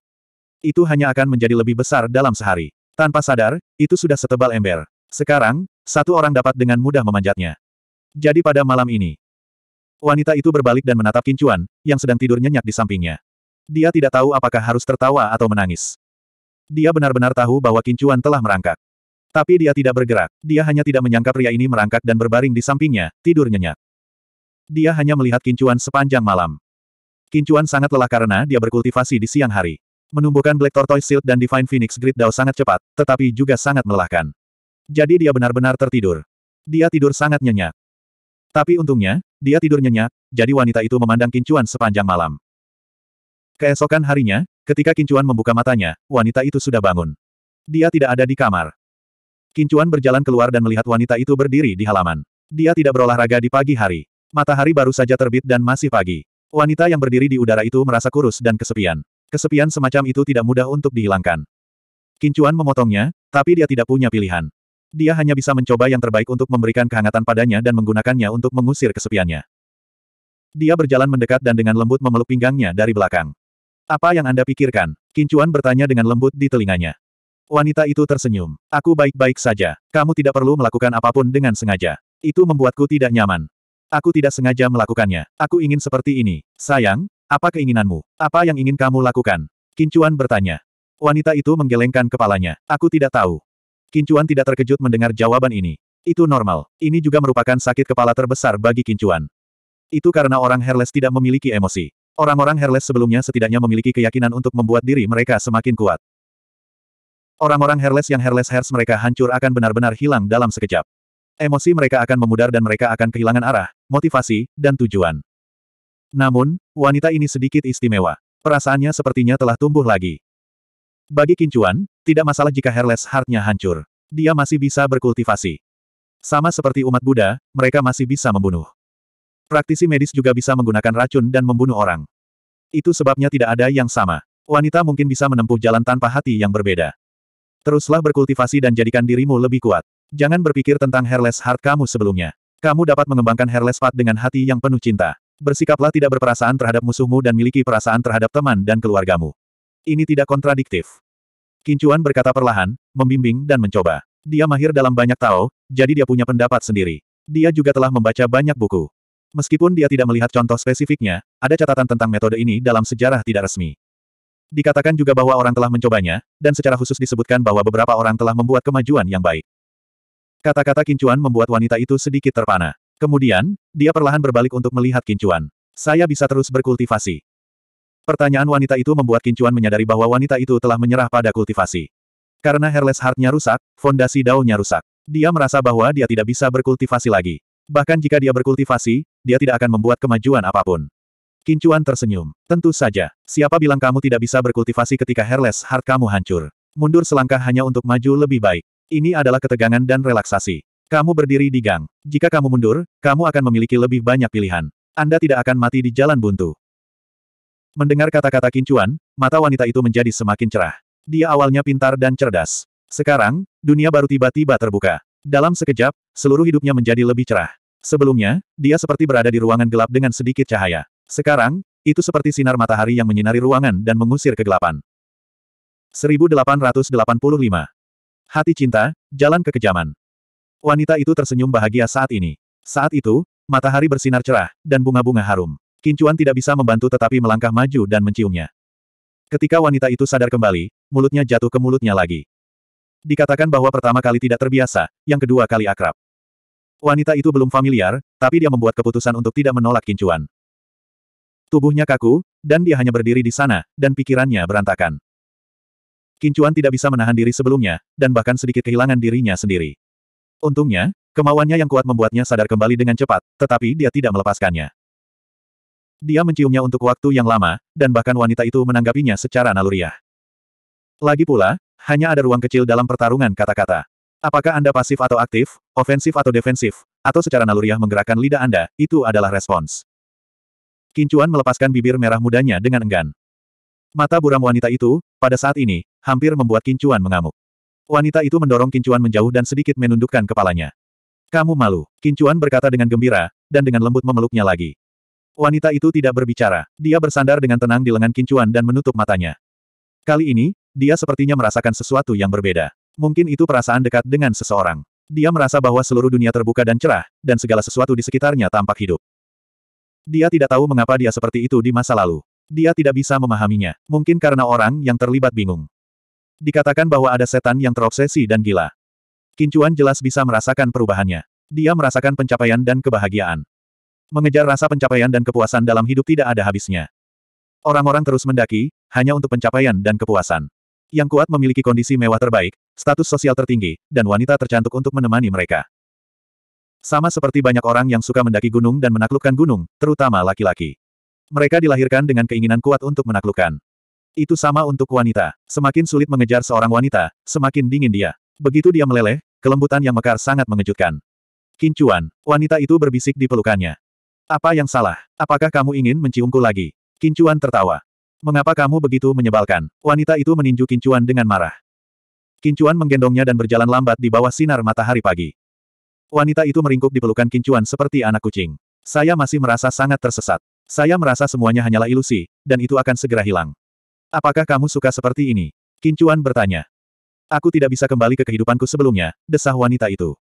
Itu hanya akan menjadi lebih besar dalam sehari. Tanpa sadar, itu sudah setebal ember. Sekarang, satu orang dapat dengan mudah memanjatnya. Jadi pada malam ini, wanita itu berbalik dan menatap Kincuan, yang sedang tidur nyenyak di sampingnya. Dia tidak tahu apakah harus tertawa atau menangis. Dia benar-benar tahu bahwa Kincuan telah merangkak. Tapi dia tidak bergerak, dia hanya tidak menyangka pria ini merangkak dan berbaring di sampingnya, tidur nyenyak. Dia hanya melihat Kincuan sepanjang malam. Kincuan sangat lelah karena dia berkultivasi di siang hari menumbuhkan Black Tortoise Shield dan Divine Phoenix Grid Dao sangat cepat, tetapi juga sangat melelahkan. Jadi dia benar-benar tertidur. Dia tidur sangat nyenyak. Tapi untungnya, dia tidur nyenyak, jadi wanita itu memandang kincuan sepanjang malam. Keesokan harinya, ketika kincuan membuka matanya, wanita itu sudah bangun. Dia tidak ada di kamar. Kincuan berjalan keluar dan melihat wanita itu berdiri di halaman. Dia tidak berolahraga di pagi hari. Matahari baru saja terbit dan masih pagi. Wanita yang berdiri di udara itu merasa kurus dan kesepian. Kesepian semacam itu tidak mudah untuk dihilangkan. Kincuan memotongnya, tapi dia tidak punya pilihan. Dia hanya bisa mencoba yang terbaik untuk memberikan kehangatan padanya dan menggunakannya untuk mengusir kesepiannya. Dia berjalan mendekat dan dengan lembut memeluk pinggangnya dari belakang. Apa yang Anda pikirkan? Kincuan bertanya dengan lembut di telinganya. Wanita itu tersenyum. Aku baik-baik saja. Kamu tidak perlu melakukan apapun dengan sengaja. Itu membuatku tidak nyaman. Aku tidak sengaja melakukannya. Aku ingin seperti ini. Sayang, apa keinginanmu? Apa yang ingin kamu lakukan? Kincuan bertanya. Wanita itu menggelengkan kepalanya. Aku tidak tahu. Kincuan tidak terkejut mendengar jawaban ini. Itu normal. Ini juga merupakan sakit kepala terbesar bagi Kincuan. Itu karena orang Herles tidak memiliki emosi. Orang-orang Herles sebelumnya setidaknya memiliki keyakinan untuk membuat diri mereka semakin kuat. Orang-orang Herles yang Herles Hers mereka hancur akan benar-benar hilang dalam sekejap. Emosi mereka akan memudar dan mereka akan kehilangan arah, motivasi, dan tujuan. Namun, wanita ini sedikit istimewa. Perasaannya sepertinya telah tumbuh lagi. Bagi Kincuan, tidak masalah jika Herles Heartnya hancur. Dia masih bisa berkultivasi. Sama seperti umat Buddha, mereka masih bisa membunuh. Praktisi medis juga bisa menggunakan racun dan membunuh orang. Itu sebabnya tidak ada yang sama. Wanita mungkin bisa menempuh jalan tanpa hati yang berbeda. Teruslah berkultivasi dan jadikan dirimu lebih kuat. Jangan berpikir tentang Herles Heart kamu sebelumnya. Kamu dapat mengembangkan Herles Heart dengan hati yang penuh cinta. Bersikaplah tidak berperasaan terhadap musuhmu dan miliki perasaan terhadap teman dan keluargamu. Ini tidak kontradiktif. Kincuan berkata perlahan, membimbing dan mencoba. Dia mahir dalam banyak tao, jadi dia punya pendapat sendiri. Dia juga telah membaca banyak buku. Meskipun dia tidak melihat contoh spesifiknya, ada catatan tentang metode ini dalam sejarah tidak resmi. Dikatakan juga bahwa orang telah mencobanya, dan secara khusus disebutkan bahwa beberapa orang telah membuat kemajuan yang baik. Kata-kata Kincuan membuat wanita itu sedikit terpana. Kemudian, dia perlahan berbalik untuk melihat Kincuan. Saya bisa terus berkultivasi. Pertanyaan wanita itu membuat Kincuan menyadari bahwa wanita itu telah menyerah pada kultivasi. Karena hairless heartnya rusak, fondasi daunnya rusak. Dia merasa bahwa dia tidak bisa berkultivasi lagi. Bahkan jika dia berkultivasi, dia tidak akan membuat kemajuan apapun. Kincuan tersenyum. Tentu saja, siapa bilang kamu tidak bisa berkultivasi ketika hairless heart kamu hancur. Mundur selangkah hanya untuk maju lebih baik. Ini adalah ketegangan dan relaksasi. Kamu berdiri di gang. Jika kamu mundur, kamu akan memiliki lebih banyak pilihan. Anda tidak akan mati di jalan buntu. Mendengar kata-kata kincuan, mata wanita itu menjadi semakin cerah. Dia awalnya pintar dan cerdas. Sekarang, dunia baru tiba-tiba terbuka. Dalam sekejap, seluruh hidupnya menjadi lebih cerah. Sebelumnya, dia seperti berada di ruangan gelap dengan sedikit cahaya. Sekarang, itu seperti sinar matahari yang menyinari ruangan dan mengusir kegelapan. 1885. Hati cinta, jalan kekejaman. Wanita itu tersenyum bahagia saat ini. Saat itu, matahari bersinar cerah, dan bunga-bunga harum. Kincuan tidak bisa membantu tetapi melangkah maju dan menciumnya. Ketika wanita itu sadar kembali, mulutnya jatuh ke mulutnya lagi. Dikatakan bahwa pertama kali tidak terbiasa, yang kedua kali akrab. Wanita itu belum familiar, tapi dia membuat keputusan untuk tidak menolak kincuan. Tubuhnya kaku, dan dia hanya berdiri di sana, dan pikirannya berantakan. Kincuan tidak bisa menahan diri sebelumnya, dan bahkan sedikit kehilangan dirinya sendiri. Untungnya, kemauannya yang kuat membuatnya sadar kembali dengan cepat, tetapi dia tidak melepaskannya. Dia menciumnya untuk waktu yang lama, dan bahkan wanita itu menanggapinya secara naluriah. Lagi pula, hanya ada ruang kecil dalam pertarungan kata-kata. Apakah Anda pasif atau aktif, ofensif atau defensif, atau secara naluriah menggerakkan lidah Anda, itu adalah respons. Kincuan melepaskan bibir merah mudanya dengan enggan. Mata buram wanita itu, pada saat ini, hampir membuat Kincuan mengamuk. Wanita itu mendorong Kincuan menjauh dan sedikit menundukkan kepalanya. Kamu malu, Kincuan berkata dengan gembira, dan dengan lembut memeluknya lagi. Wanita itu tidak berbicara. Dia bersandar dengan tenang di lengan kincuan dan menutup matanya. Kali ini, dia sepertinya merasakan sesuatu yang berbeda. Mungkin itu perasaan dekat dengan seseorang. Dia merasa bahwa seluruh dunia terbuka dan cerah, dan segala sesuatu di sekitarnya tampak hidup. Dia tidak tahu mengapa dia seperti itu di masa lalu. Dia tidak bisa memahaminya, mungkin karena orang yang terlibat bingung. Dikatakan bahwa ada setan yang terobsesi dan gila. Kincuan jelas bisa merasakan perubahannya. Dia merasakan pencapaian dan kebahagiaan. Mengejar rasa pencapaian dan kepuasan dalam hidup tidak ada habisnya. Orang-orang terus mendaki, hanya untuk pencapaian dan kepuasan. Yang kuat memiliki kondisi mewah terbaik, status sosial tertinggi, dan wanita tercantik untuk menemani mereka. Sama seperti banyak orang yang suka mendaki gunung dan menaklukkan gunung, terutama laki-laki. Mereka dilahirkan dengan keinginan kuat untuk menaklukkan. Itu sama untuk wanita. Semakin sulit mengejar seorang wanita, semakin dingin dia. Begitu dia meleleh, kelembutan yang mekar sangat mengejutkan. Kincuan, wanita itu berbisik di pelukannya. Apa yang salah? Apakah kamu ingin menciumku lagi? Kincuan tertawa. Mengapa kamu begitu menyebalkan? Wanita itu meninju Kincuan dengan marah. Kincuan menggendongnya dan berjalan lambat di bawah sinar matahari pagi. Wanita itu meringkuk di pelukan Kincuan seperti anak kucing. Saya masih merasa sangat tersesat. Saya merasa semuanya hanyalah ilusi, dan itu akan segera hilang. Apakah kamu suka seperti ini? Kincuan bertanya. Aku tidak bisa kembali ke kehidupanku sebelumnya, desah wanita itu.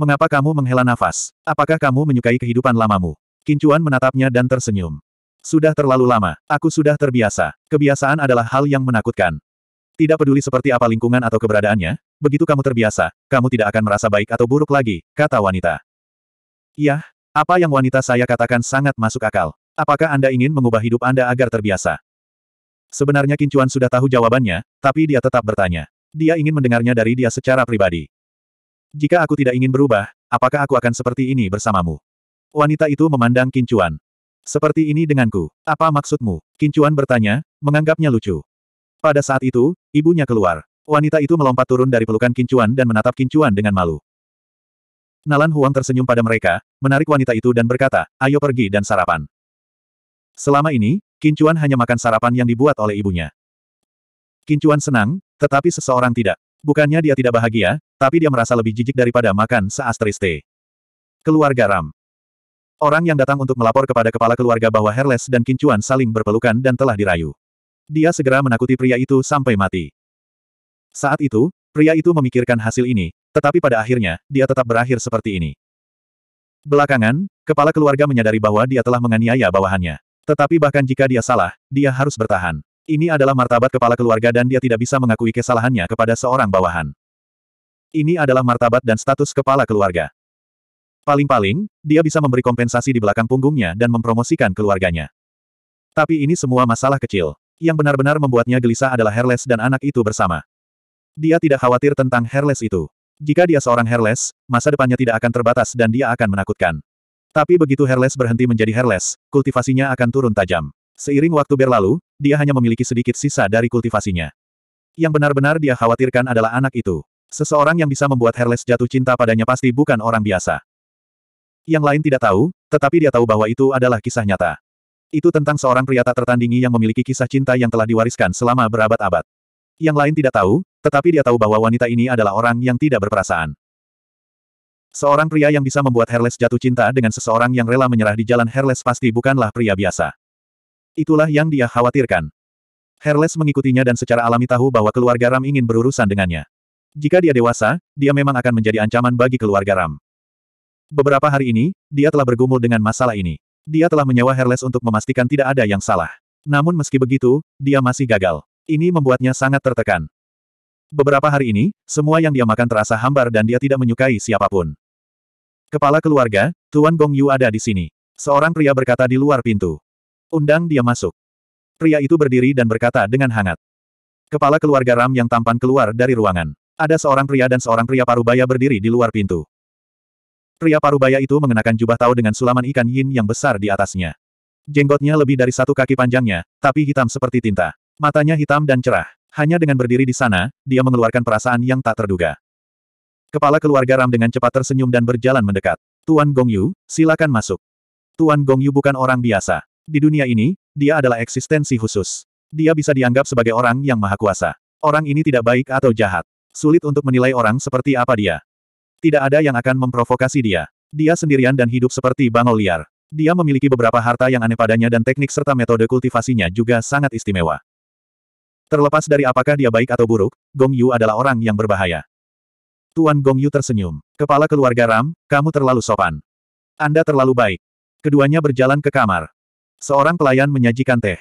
Mengapa kamu menghela nafas? Apakah kamu menyukai kehidupan lamamu? Kincuan menatapnya dan tersenyum. Sudah terlalu lama, aku sudah terbiasa. Kebiasaan adalah hal yang menakutkan. Tidak peduli seperti apa lingkungan atau keberadaannya, begitu kamu terbiasa, kamu tidak akan merasa baik atau buruk lagi, kata wanita. Yah, apa yang wanita saya katakan sangat masuk akal. Apakah Anda ingin mengubah hidup Anda agar terbiasa? Sebenarnya Kincuan sudah tahu jawabannya, tapi dia tetap bertanya. Dia ingin mendengarnya dari dia secara pribadi. Jika aku tidak ingin berubah, apakah aku akan seperti ini bersamamu? Wanita itu memandang Kincuan. Seperti ini denganku. Apa maksudmu? Kincuan bertanya, menganggapnya lucu. Pada saat itu, ibunya keluar. Wanita itu melompat turun dari pelukan Kincuan dan menatap Kincuan dengan malu. Nalan Huang tersenyum pada mereka, menarik wanita itu dan berkata, ayo pergi dan sarapan. Selama ini, Kincuan hanya makan sarapan yang dibuat oleh ibunya. Kincuan senang, tetapi seseorang tidak. Bukannya dia tidak bahagia, tapi dia merasa lebih jijik daripada makan seasteriste Keluarga Ram. Orang yang datang untuk melapor kepada kepala keluarga bahwa Herles dan Kincuan saling berpelukan dan telah dirayu. Dia segera menakuti pria itu sampai mati. Saat itu, pria itu memikirkan hasil ini, tetapi pada akhirnya, dia tetap berakhir seperti ini. Belakangan, kepala keluarga menyadari bahwa dia telah menganiaya bawahannya. Tetapi bahkan jika dia salah, dia harus bertahan. Ini adalah martabat kepala keluarga dan dia tidak bisa mengakui kesalahannya kepada seorang bawahan. Ini adalah martabat dan status kepala keluarga. Paling-paling, dia bisa memberi kompensasi di belakang punggungnya dan mempromosikan keluarganya. Tapi ini semua masalah kecil. Yang benar-benar membuatnya gelisah adalah Herles dan anak itu bersama. Dia tidak khawatir tentang Herles itu. Jika dia seorang Herles, masa depannya tidak akan terbatas dan dia akan menakutkan. Tapi begitu Herles berhenti menjadi Herles, kultivasinya akan turun tajam. Seiring waktu berlalu, dia hanya memiliki sedikit sisa dari kultivasinya. Yang benar-benar dia khawatirkan adalah anak itu. Seseorang yang bisa membuat Herles jatuh cinta padanya pasti bukan orang biasa. Yang lain tidak tahu, tetapi dia tahu bahwa itu adalah kisah nyata. Itu tentang seorang pria tak tertandingi yang memiliki kisah cinta yang telah diwariskan selama berabad-abad. Yang lain tidak tahu, tetapi dia tahu bahwa wanita ini adalah orang yang tidak berperasaan. Seorang pria yang bisa membuat Herles jatuh cinta dengan seseorang yang rela menyerah di jalan Herles pasti bukanlah pria biasa. Itulah yang dia khawatirkan. Herles mengikutinya dan secara alami tahu bahwa keluarga Ram ingin berurusan dengannya. Jika dia dewasa, dia memang akan menjadi ancaman bagi keluarga Ram. Beberapa hari ini, dia telah bergumul dengan masalah ini. Dia telah menyewa Herles untuk memastikan tidak ada yang salah. Namun meski begitu, dia masih gagal. Ini membuatnya sangat tertekan. Beberapa hari ini, semua yang dia makan terasa hambar dan dia tidak menyukai siapapun. Kepala keluarga, Tuan Gong Yu ada di sini. Seorang pria berkata di luar pintu. Undang dia masuk. Pria itu berdiri dan berkata dengan hangat. Kepala keluarga Ram yang tampan keluar dari ruangan. Ada seorang pria dan seorang pria parubaya berdiri di luar pintu. Pria parubaya itu mengenakan jubah tau dengan sulaman ikan yin yang besar di atasnya. Jenggotnya lebih dari satu kaki panjangnya, tapi hitam seperti tinta. Matanya hitam dan cerah. Hanya dengan berdiri di sana, dia mengeluarkan perasaan yang tak terduga. Kepala keluarga Ram dengan cepat tersenyum dan berjalan mendekat. Tuan Gong Yu, silakan masuk. Tuan Gong Yu bukan orang biasa. Di dunia ini, dia adalah eksistensi khusus. Dia bisa dianggap sebagai orang yang maha kuasa. Orang ini tidak baik atau jahat. Sulit untuk menilai orang seperti apa dia. Tidak ada yang akan memprovokasi dia. Dia sendirian dan hidup seperti bangau liar. Dia memiliki beberapa harta yang aneh padanya dan teknik serta metode kultivasinya juga sangat istimewa. Terlepas dari apakah dia baik atau buruk, Gong Yu adalah orang yang berbahaya. Tuan Gong Yu tersenyum. Kepala keluarga Ram, kamu terlalu sopan. Anda terlalu baik. Keduanya berjalan ke kamar. Seorang pelayan menyajikan teh.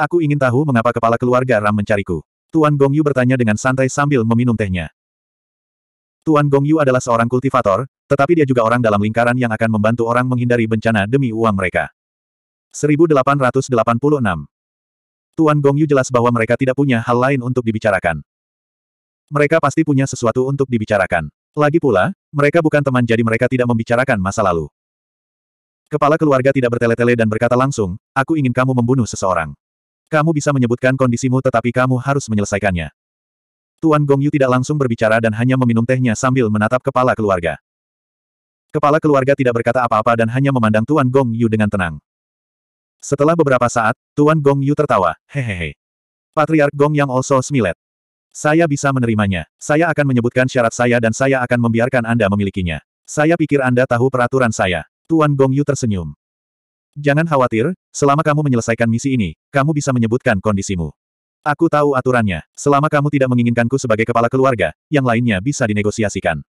Aku ingin tahu mengapa kepala keluarga Ram mencariku. Tuan Gong Yu bertanya dengan santai sambil meminum tehnya. Tuan Gong Yu adalah seorang kultivator, tetapi dia juga orang dalam lingkaran yang akan membantu orang menghindari bencana demi uang mereka. 1886 Tuan Gong Yu jelas bahwa mereka tidak punya hal lain untuk dibicarakan. Mereka pasti punya sesuatu untuk dibicarakan. Lagi pula, mereka bukan teman jadi mereka tidak membicarakan masa lalu. Kepala keluarga tidak bertele-tele dan berkata langsung, aku ingin kamu membunuh seseorang. Kamu bisa menyebutkan kondisimu tetapi kamu harus menyelesaikannya. Tuan Gong Yu tidak langsung berbicara dan hanya meminum tehnya sambil menatap kepala keluarga. Kepala keluarga tidak berkata apa-apa dan hanya memandang Tuan Gong Yu dengan tenang. Setelah beberapa saat, Tuan Gong Yu tertawa, hehehe. Patriark Gong yang also smilet. Saya bisa menerimanya. Saya akan menyebutkan syarat saya dan saya akan membiarkan Anda memilikinya. Saya pikir Anda tahu peraturan saya. Tuan Gong Yu tersenyum. Jangan khawatir, selama kamu menyelesaikan misi ini, kamu bisa menyebutkan kondisimu. Aku tahu aturannya. Selama kamu tidak menginginkanku sebagai kepala keluarga, yang lainnya bisa dinegosiasikan.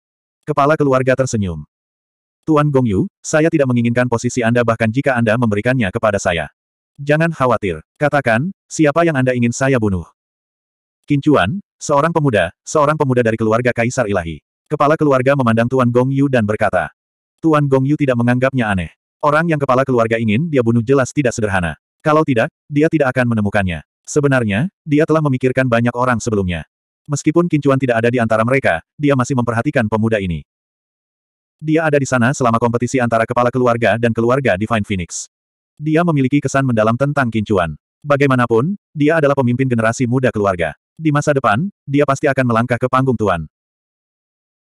Kepala keluarga tersenyum. Tuan Gong Yu, saya tidak menginginkan posisi Anda bahkan jika Anda memberikannya kepada saya. Jangan khawatir. Katakan, siapa yang Anda ingin saya bunuh? Kincuan, seorang pemuda, seorang pemuda dari keluarga Kaisar Ilahi. Kepala keluarga memandang Tuan Gong Yu dan berkata. Tuan Gong Yu tidak menganggapnya aneh. Orang yang kepala keluarga ingin dia bunuh jelas tidak sederhana. Kalau tidak, dia tidak akan menemukannya. Sebenarnya, dia telah memikirkan banyak orang sebelumnya. Meskipun Kincuan tidak ada di antara mereka, dia masih memperhatikan pemuda ini. Dia ada di sana selama kompetisi antara kepala keluarga dan keluarga Divine Phoenix. Dia memiliki kesan mendalam tentang Kincuan. Bagaimanapun, dia adalah pemimpin generasi muda keluarga. Di masa depan, dia pasti akan melangkah ke panggung tuan.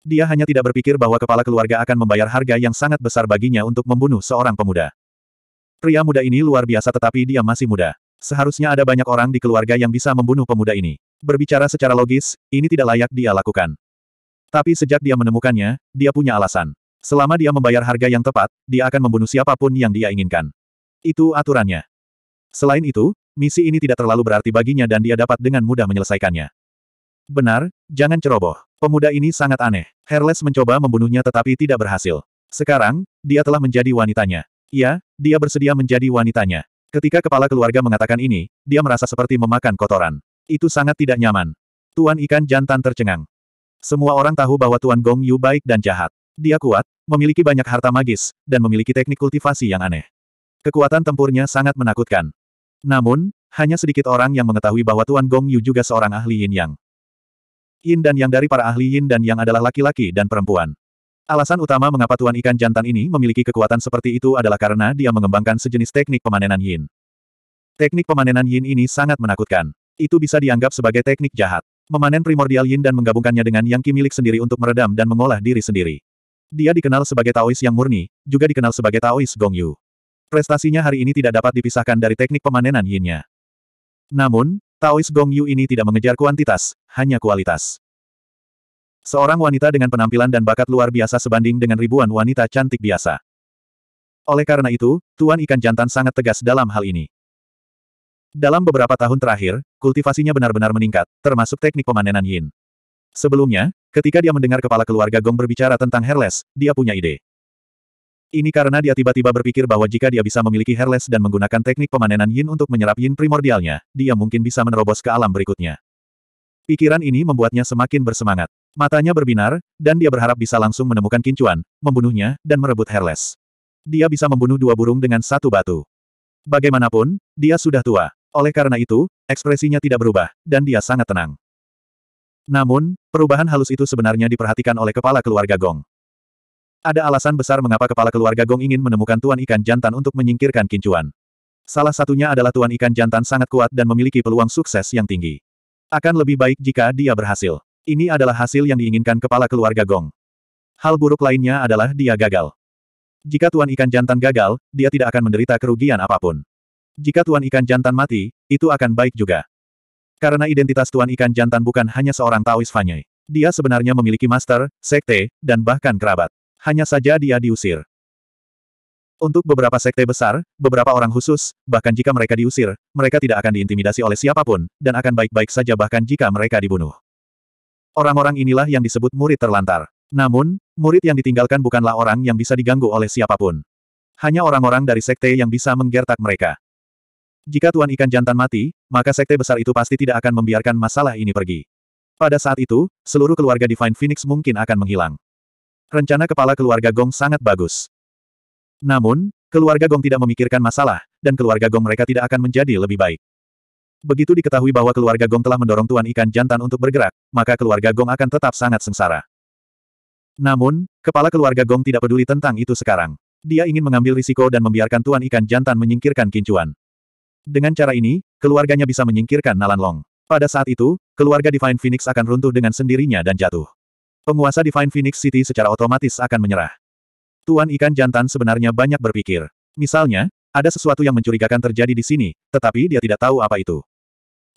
Dia hanya tidak berpikir bahwa kepala keluarga akan membayar harga yang sangat besar baginya untuk membunuh seorang pemuda. Pria muda ini luar biasa tetapi dia masih muda. Seharusnya ada banyak orang di keluarga yang bisa membunuh pemuda ini. Berbicara secara logis, ini tidak layak dia lakukan. Tapi sejak dia menemukannya, dia punya alasan. Selama dia membayar harga yang tepat, dia akan membunuh siapapun yang dia inginkan. Itu aturannya. Selain itu, misi ini tidak terlalu berarti baginya dan dia dapat dengan mudah menyelesaikannya. Benar, jangan ceroboh. Pemuda ini sangat aneh. Herles mencoba membunuhnya tetapi tidak berhasil. Sekarang, dia telah menjadi wanitanya. Ya, dia bersedia menjadi wanitanya. Ketika kepala keluarga mengatakan ini, dia merasa seperti memakan kotoran. Itu sangat tidak nyaman. Tuan ikan jantan tercengang. Semua orang tahu bahwa Tuan Gong Yu baik dan jahat. Dia kuat, memiliki banyak harta magis, dan memiliki teknik kultivasi yang aneh. Kekuatan tempurnya sangat menakutkan. Namun, hanya sedikit orang yang mengetahui bahwa Tuan Gong Yu juga seorang ahli yin yang. Yin dan yang dari para ahli yin dan yang adalah laki-laki dan perempuan. Alasan utama mengapa Tuan Ikan Jantan ini memiliki kekuatan seperti itu adalah karena dia mengembangkan sejenis teknik pemanenan yin. Teknik pemanenan yin ini sangat menakutkan. Itu bisa dianggap sebagai teknik jahat. Memanen primordial yin dan menggabungkannya dengan yang ki milik sendiri untuk meredam dan mengolah diri sendiri. Dia dikenal sebagai Taois yang murni, juga dikenal sebagai Taois Gong Yu. Prestasinya hari ini tidak dapat dipisahkan dari teknik pemanenan yinnya. Namun, Taois Gong Yu ini tidak mengejar kuantitas, hanya kualitas. Seorang wanita dengan penampilan dan bakat luar biasa sebanding dengan ribuan wanita cantik biasa. Oleh karena itu, Tuan Ikan Jantan sangat tegas dalam hal ini. Dalam beberapa tahun terakhir, kultivasinya benar-benar meningkat, termasuk teknik pemanenan yin. Sebelumnya, ketika dia mendengar kepala keluarga Gong berbicara tentang Herles, dia punya ide. Ini karena dia tiba-tiba berpikir bahwa jika dia bisa memiliki Herles dan menggunakan teknik pemanenan yin untuk menyerap yin primordialnya, dia mungkin bisa menerobos ke alam berikutnya. Pikiran ini membuatnya semakin bersemangat. Matanya berbinar, dan dia berharap bisa langsung menemukan Kincuan, membunuhnya, dan merebut Herles. Dia bisa membunuh dua burung dengan satu batu. Bagaimanapun, dia sudah tua. Oleh karena itu, ekspresinya tidak berubah, dan dia sangat tenang. Namun, perubahan halus itu sebenarnya diperhatikan oleh kepala keluarga Gong. Ada alasan besar mengapa kepala keluarga Gong ingin menemukan Tuan Ikan Jantan untuk menyingkirkan Kincuan. Salah satunya adalah Tuan Ikan Jantan sangat kuat dan memiliki peluang sukses yang tinggi. Akan lebih baik jika dia berhasil. Ini adalah hasil yang diinginkan kepala keluarga Gong. Hal buruk lainnya adalah dia gagal. Jika tuan ikan jantan gagal, dia tidak akan menderita kerugian apapun. Jika tuan ikan jantan mati, itu akan baik juga. Karena identitas tuan ikan jantan bukan hanya seorang Taois Fanyai. Dia sebenarnya memiliki master, sekte, dan bahkan kerabat. Hanya saja dia diusir. Untuk beberapa sekte besar, beberapa orang khusus, bahkan jika mereka diusir, mereka tidak akan diintimidasi oleh siapapun, dan akan baik-baik saja bahkan jika mereka dibunuh. Orang-orang inilah yang disebut murid terlantar. Namun, murid yang ditinggalkan bukanlah orang yang bisa diganggu oleh siapapun. Hanya orang-orang dari sekte yang bisa menggertak mereka. Jika Tuan Ikan Jantan mati, maka sekte besar itu pasti tidak akan membiarkan masalah ini pergi. Pada saat itu, seluruh keluarga Divine Phoenix mungkin akan menghilang. Rencana kepala keluarga Gong sangat bagus. Namun, keluarga Gong tidak memikirkan masalah, dan keluarga Gong mereka tidak akan menjadi lebih baik. Begitu diketahui bahwa keluarga Gong telah mendorong Tuan Ikan Jantan untuk bergerak, maka keluarga Gong akan tetap sangat sengsara. Namun, kepala keluarga Gong tidak peduli tentang itu sekarang. Dia ingin mengambil risiko dan membiarkan Tuan Ikan Jantan menyingkirkan Kincuan. Dengan cara ini, keluarganya bisa menyingkirkan Nalan Long. Pada saat itu, keluarga Divine Phoenix akan runtuh dengan sendirinya dan jatuh. Penguasa Divine Phoenix City secara otomatis akan menyerah. Tuan Ikan Jantan sebenarnya banyak berpikir. Misalnya, ada sesuatu yang mencurigakan terjadi di sini, tetapi dia tidak tahu apa itu.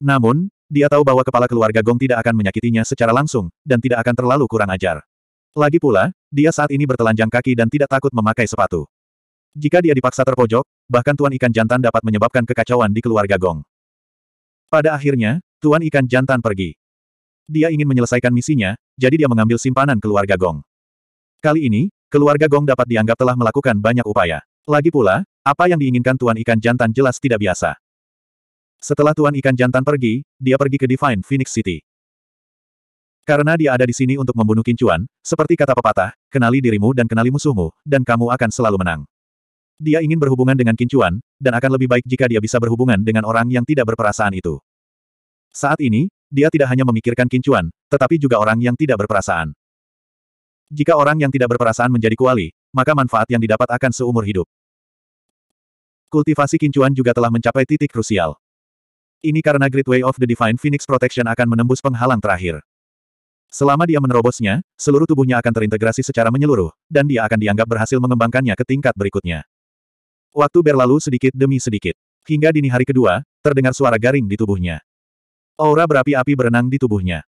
Namun, dia tahu bahwa kepala keluarga Gong tidak akan menyakitinya secara langsung, dan tidak akan terlalu kurang ajar. Lagi pula, dia saat ini bertelanjang kaki dan tidak takut memakai sepatu. Jika dia dipaksa terpojok, bahkan Tuan Ikan Jantan dapat menyebabkan kekacauan di keluarga Gong. Pada akhirnya, Tuan Ikan Jantan pergi. Dia ingin menyelesaikan misinya, jadi dia mengambil simpanan keluarga Gong. Kali ini, keluarga Gong dapat dianggap telah melakukan banyak upaya. Lagi pula, apa yang diinginkan Tuan Ikan Jantan jelas tidak biasa. Setelah Tuan Ikan Jantan pergi, dia pergi ke Divine Phoenix City. Karena dia ada di sini untuk membunuh Kincuan, seperti kata pepatah, kenali dirimu dan kenali musuhmu, dan kamu akan selalu menang. Dia ingin berhubungan dengan Kincuan, dan akan lebih baik jika dia bisa berhubungan dengan orang yang tidak berperasaan itu. Saat ini, dia tidak hanya memikirkan Kincuan, tetapi juga orang yang tidak berperasaan. Jika orang yang tidak berperasaan menjadi kuali, maka manfaat yang didapat akan seumur hidup. Kultivasi Kincuan juga telah mencapai titik krusial. Ini karena Great Way of the Divine Phoenix Protection akan menembus penghalang terakhir. Selama dia menerobosnya, seluruh tubuhnya akan terintegrasi secara menyeluruh, dan dia akan dianggap berhasil mengembangkannya ke tingkat berikutnya. Waktu berlalu sedikit demi sedikit. Hingga dini hari kedua, terdengar suara garing di tubuhnya. Aura berapi-api berenang di tubuhnya.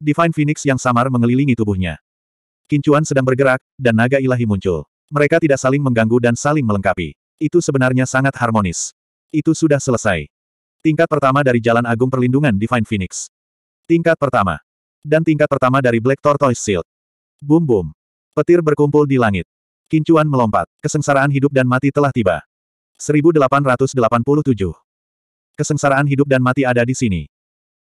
Divine Phoenix yang samar mengelilingi tubuhnya. Kincuan sedang bergerak, dan naga ilahi muncul. Mereka tidak saling mengganggu dan saling melengkapi. Itu sebenarnya sangat harmonis. Itu sudah selesai. Tingkat pertama dari Jalan Agung Perlindungan Divine Phoenix. Tingkat pertama. Dan tingkat pertama dari Black Tortoise Shield. Boom boom. Petir berkumpul di langit. Kincuan melompat. Kesengsaraan hidup dan mati telah tiba. 1887. Kesengsaraan hidup dan mati ada di sini.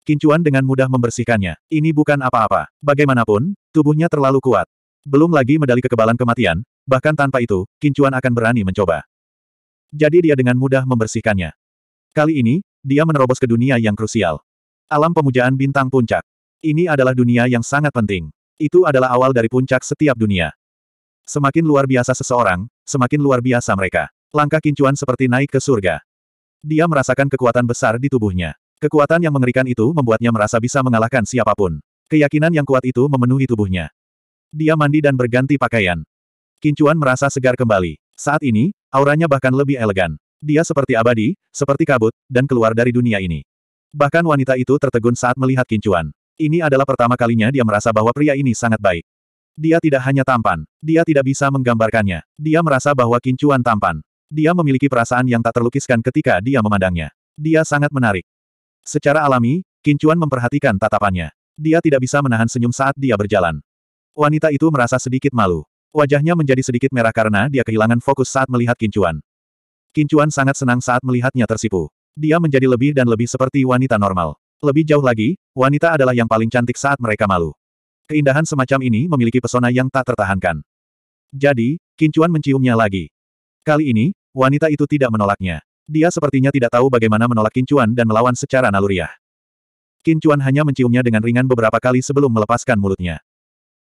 Kincuan dengan mudah membersihkannya. Ini bukan apa-apa. Bagaimanapun, tubuhnya terlalu kuat. Belum lagi medali kekebalan kematian, bahkan tanpa itu, Kincuan akan berani mencoba. Jadi dia dengan mudah membersihkannya. Kali ini, dia menerobos ke dunia yang krusial. Alam pemujaan bintang puncak. Ini adalah dunia yang sangat penting. Itu adalah awal dari puncak setiap dunia. Semakin luar biasa seseorang, semakin luar biasa mereka. Langkah kincuan seperti naik ke surga. Dia merasakan kekuatan besar di tubuhnya. Kekuatan yang mengerikan itu membuatnya merasa bisa mengalahkan siapapun. Keyakinan yang kuat itu memenuhi tubuhnya. Dia mandi dan berganti pakaian. Kincuan merasa segar kembali. Saat ini, auranya bahkan lebih elegan. Dia seperti abadi, seperti kabut, dan keluar dari dunia ini. Bahkan wanita itu tertegun saat melihat kincuan. Ini adalah pertama kalinya dia merasa bahwa pria ini sangat baik. Dia tidak hanya tampan, dia tidak bisa menggambarkannya. Dia merasa bahwa Kincuan tampan. Dia memiliki perasaan yang tak terlukiskan ketika dia memandangnya. Dia sangat menarik. Secara alami, Kincuan memperhatikan tatapannya. Dia tidak bisa menahan senyum saat dia berjalan. Wanita itu merasa sedikit malu. Wajahnya menjadi sedikit merah karena dia kehilangan fokus saat melihat Kincuan. Kincuan sangat senang saat melihatnya tersipu. Dia menjadi lebih dan lebih seperti wanita normal. Lebih jauh lagi, wanita adalah yang paling cantik saat mereka malu. Keindahan semacam ini memiliki pesona yang tak tertahankan. Jadi, Kincuan menciumnya lagi. Kali ini, wanita itu tidak menolaknya. Dia sepertinya tidak tahu bagaimana menolak Kincuan dan melawan secara naluriah. Kincuan hanya menciumnya dengan ringan beberapa kali sebelum melepaskan mulutnya.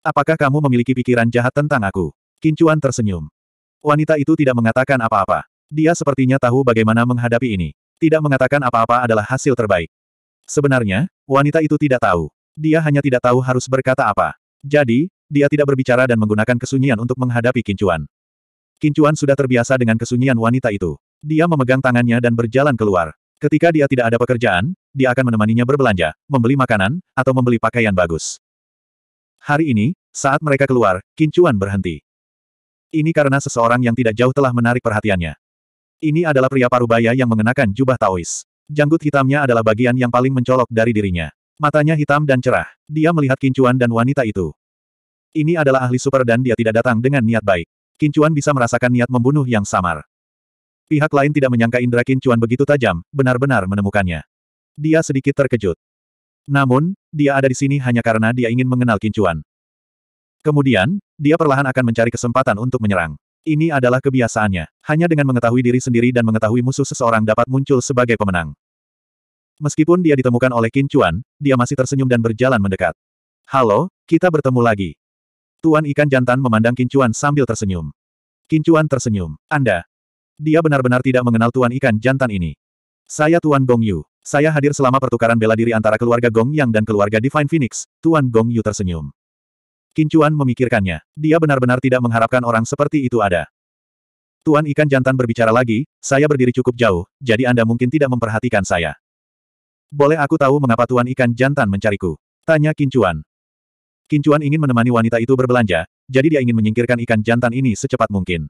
Apakah kamu memiliki pikiran jahat tentang aku? Kincuan tersenyum. Wanita itu tidak mengatakan apa-apa. Dia sepertinya tahu bagaimana menghadapi ini. Tidak mengatakan apa-apa adalah hasil terbaik. Sebenarnya, wanita itu tidak tahu. Dia hanya tidak tahu harus berkata apa. Jadi, dia tidak berbicara dan menggunakan kesunyian untuk menghadapi Kincuan. Kincuan sudah terbiasa dengan kesunyian wanita itu. Dia memegang tangannya dan berjalan keluar. Ketika dia tidak ada pekerjaan, dia akan menemaninya berbelanja, membeli makanan, atau membeli pakaian bagus. Hari ini, saat mereka keluar, Kincuan berhenti. Ini karena seseorang yang tidak jauh telah menarik perhatiannya. Ini adalah pria parubaya yang mengenakan jubah Taois. Janggut hitamnya adalah bagian yang paling mencolok dari dirinya. Matanya hitam dan cerah. Dia melihat Kincuan dan wanita itu. Ini adalah ahli super dan dia tidak datang dengan niat baik. Kincuan bisa merasakan niat membunuh yang samar. Pihak lain tidak menyangka indera Kincuan begitu tajam, benar-benar menemukannya. Dia sedikit terkejut. Namun, dia ada di sini hanya karena dia ingin mengenal Kincuan. Kemudian, dia perlahan akan mencari kesempatan untuk menyerang. Ini adalah kebiasaannya. Hanya dengan mengetahui diri sendiri dan mengetahui musuh seseorang dapat muncul sebagai pemenang. Meskipun dia ditemukan oleh Qin Chuan, dia masih tersenyum dan berjalan mendekat. Halo, kita bertemu lagi. Tuan ikan jantan memandang Qin Chuan sambil tersenyum. Qin Chuan tersenyum. Anda. Dia benar-benar tidak mengenal tuan ikan jantan ini. Saya Tuan Gong Yu. Saya hadir selama pertukaran bela diri antara keluarga Gong Yang dan keluarga Divine Phoenix. Tuan Gong Yu tersenyum. Kincuan memikirkannya. Dia benar-benar tidak mengharapkan orang seperti itu ada. Tuan ikan jantan berbicara lagi, saya berdiri cukup jauh, jadi Anda mungkin tidak memperhatikan saya. Boleh aku tahu mengapa tuan ikan jantan mencariku? Tanya Kincuan. Kincuan ingin menemani wanita itu berbelanja, jadi dia ingin menyingkirkan ikan jantan ini secepat mungkin.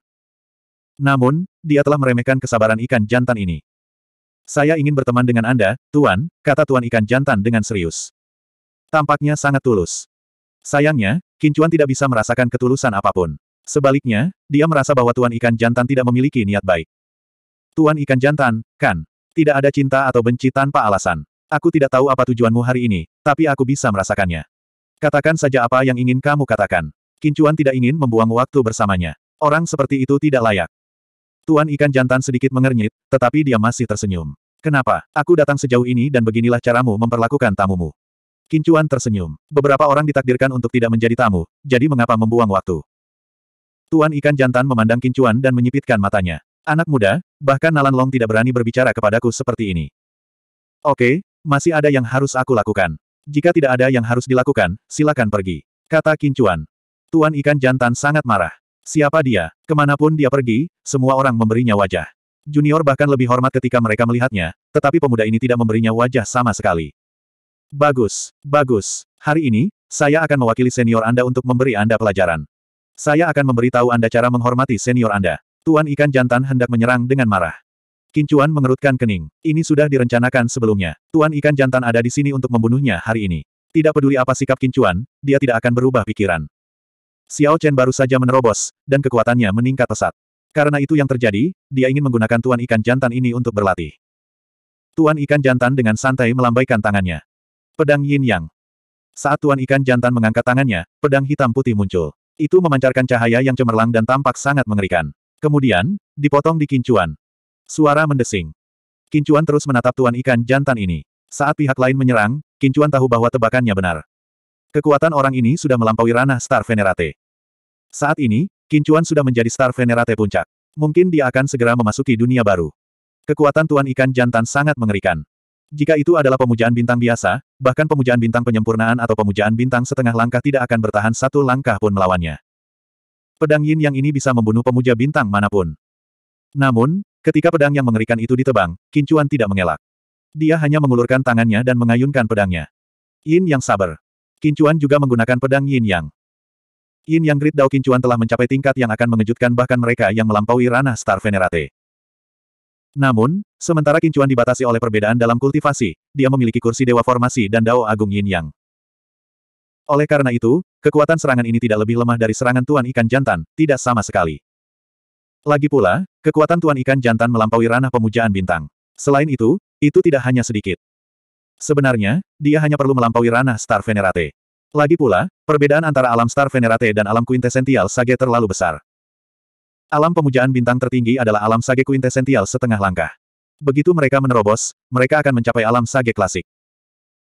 Namun, dia telah meremehkan kesabaran ikan jantan ini. Saya ingin berteman dengan Anda, Tuan, kata Tuan ikan jantan dengan serius. Tampaknya sangat tulus. Sayangnya, Kincuan tidak bisa merasakan ketulusan apapun. Sebaliknya, dia merasa bahwa Tuan Ikan Jantan tidak memiliki niat baik. Tuan Ikan Jantan, kan? Tidak ada cinta atau benci tanpa alasan. Aku tidak tahu apa tujuanmu hari ini, tapi aku bisa merasakannya. Katakan saja apa yang ingin kamu katakan. Kincuan tidak ingin membuang waktu bersamanya. Orang seperti itu tidak layak. Tuan Ikan Jantan sedikit mengernyit, tetapi dia masih tersenyum. Kenapa? Aku datang sejauh ini dan beginilah caramu memperlakukan tamumu. Kincuan tersenyum. Beberapa orang ditakdirkan untuk tidak menjadi tamu, jadi mengapa membuang waktu? Tuan ikan jantan memandang Kincuan dan menyipitkan matanya. Anak muda, bahkan Nalan Long tidak berani berbicara kepadaku seperti ini. Oke, masih ada yang harus aku lakukan. Jika tidak ada yang harus dilakukan, silakan pergi. Kata Kincuan. Tuan ikan jantan sangat marah. Siapa dia? Kemanapun dia pergi, semua orang memberinya wajah. Junior bahkan lebih hormat ketika mereka melihatnya, tetapi pemuda ini tidak memberinya wajah sama sekali. Bagus, bagus. Hari ini, saya akan mewakili senior Anda untuk memberi Anda pelajaran. Saya akan memberitahu Anda cara menghormati senior Anda. Tuan ikan jantan hendak menyerang dengan marah. Kincuan mengerutkan kening. Ini sudah direncanakan sebelumnya. Tuan ikan jantan ada di sini untuk membunuhnya hari ini. Tidak peduli apa sikap Kincuan, dia tidak akan berubah pikiran. Xiao Chen baru saja menerobos, dan kekuatannya meningkat pesat. Karena itu yang terjadi, dia ingin menggunakan tuan ikan jantan ini untuk berlatih. Tuan ikan jantan dengan santai melambaikan tangannya. Pedang Yin Yang. Saat Tuan Ikan Jantan mengangkat tangannya, pedang hitam putih muncul. Itu memancarkan cahaya yang cemerlang dan tampak sangat mengerikan. Kemudian, dipotong di kincuan. Suara mendesing. Kincuan terus menatap Tuan Ikan Jantan ini. Saat pihak lain menyerang, Kincuan tahu bahwa tebakannya benar. Kekuatan orang ini sudah melampaui ranah Star Venerate. Saat ini, Kincuan sudah menjadi Star Venerate puncak. Mungkin dia akan segera memasuki dunia baru. Kekuatan Tuan Ikan Jantan sangat mengerikan. Jika itu adalah pemujaan bintang biasa, bahkan pemujaan bintang penyempurnaan atau pemujaan bintang setengah langkah tidak akan bertahan satu langkah pun melawannya. Pedang yin yang ini bisa membunuh pemuja bintang manapun. Namun, ketika pedang yang mengerikan itu ditebang, Kincuan tidak mengelak. Dia hanya mengulurkan tangannya dan mengayunkan pedangnya. Yin yang sabar. Kincuan juga menggunakan pedang yin yang. Yin yang Great Dao Kincuan telah mencapai tingkat yang akan mengejutkan bahkan mereka yang melampaui ranah Star Venerate. Namun, sementara Kincuan dibatasi oleh perbedaan dalam kultivasi, dia memiliki kursi dewa formasi dan dao agung yin yang. Oleh karena itu, kekuatan serangan ini tidak lebih lemah dari serangan Tuan Ikan Jantan, tidak sama sekali. Lagi pula, kekuatan Tuan Ikan Jantan melampaui ranah pemujaan bintang. Selain itu, itu tidak hanya sedikit. Sebenarnya, dia hanya perlu melampaui ranah Star Venerate. Lagi pula, perbedaan antara alam Star Venerate dan alam kuintesensial Sage terlalu besar. Alam pemujaan bintang tertinggi adalah alam sage kuintesential setengah langkah. Begitu mereka menerobos, mereka akan mencapai alam sage klasik.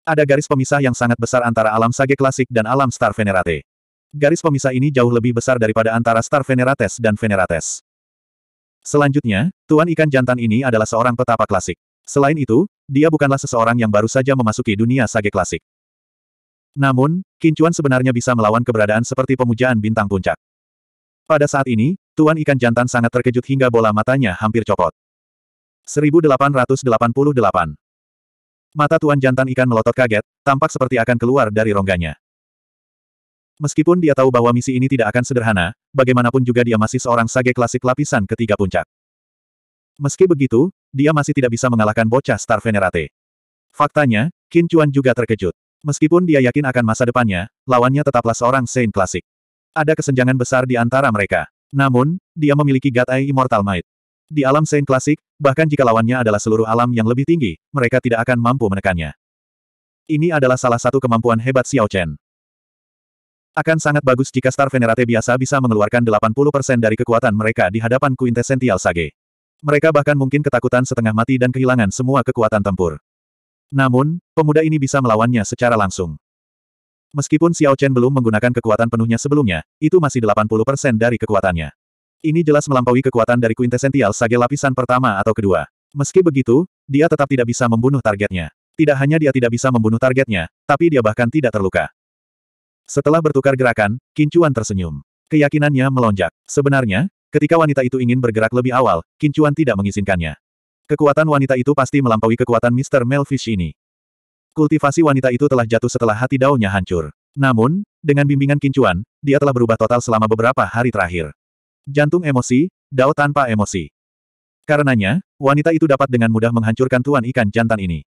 Ada garis pemisah yang sangat besar antara alam sage klasik dan alam star venerate. Garis pemisah ini jauh lebih besar daripada antara star venerates dan venerates. Selanjutnya, Tuan Ikan Jantan ini adalah seorang petapa klasik. Selain itu, dia bukanlah seseorang yang baru saja memasuki dunia sage klasik. Namun, Kincuan sebenarnya bisa melawan keberadaan seperti pemujaan bintang puncak. Pada saat ini, Tuan ikan jantan sangat terkejut hingga bola matanya hampir copot. 1888. Mata tuan jantan ikan melotot kaget, tampak seperti akan keluar dari rongganya. Meskipun dia tahu bahwa misi ini tidak akan sederhana, bagaimanapun juga dia masih seorang sage klasik lapisan ketiga puncak. Meski begitu, dia masih tidak bisa mengalahkan bocah Star Venerate. Faktanya, Qin Chuan juga terkejut. Meskipun dia yakin akan masa depannya, lawannya tetaplah seorang Saint klasik. Ada kesenjangan besar di antara mereka. Namun, dia memiliki Gatai Immortal Might. Di alam Saint klasik, bahkan jika lawannya adalah seluruh alam yang lebih tinggi, mereka tidak akan mampu menekannya. Ini adalah salah satu kemampuan hebat Xiao Chen. Akan sangat bagus jika Star Venerate biasa bisa mengeluarkan 80% dari kekuatan mereka di hadapan Quintessential Sage. Mereka bahkan mungkin ketakutan setengah mati dan kehilangan semua kekuatan tempur. Namun, pemuda ini bisa melawannya secara langsung. Meskipun Xiao Chen belum menggunakan kekuatan penuhnya sebelumnya, itu masih 80% dari kekuatannya. Ini jelas melampaui kekuatan dari quintessential sage lapisan pertama atau kedua. Meski begitu, dia tetap tidak bisa membunuh targetnya. Tidak hanya dia tidak bisa membunuh targetnya, tapi dia bahkan tidak terluka. Setelah bertukar gerakan, Kincuan tersenyum. Keyakinannya melonjak. Sebenarnya, ketika wanita itu ingin bergerak lebih awal, Kincuan tidak mengizinkannya. Kekuatan wanita itu pasti melampaui kekuatan Mr. Melfish ini. Kultivasi wanita itu telah jatuh setelah hati daunnya hancur. Namun, dengan bimbingan kincuan, dia telah berubah total selama beberapa hari terakhir. Jantung emosi, dao tanpa emosi. Karenanya, wanita itu dapat dengan mudah menghancurkan tuan ikan jantan ini.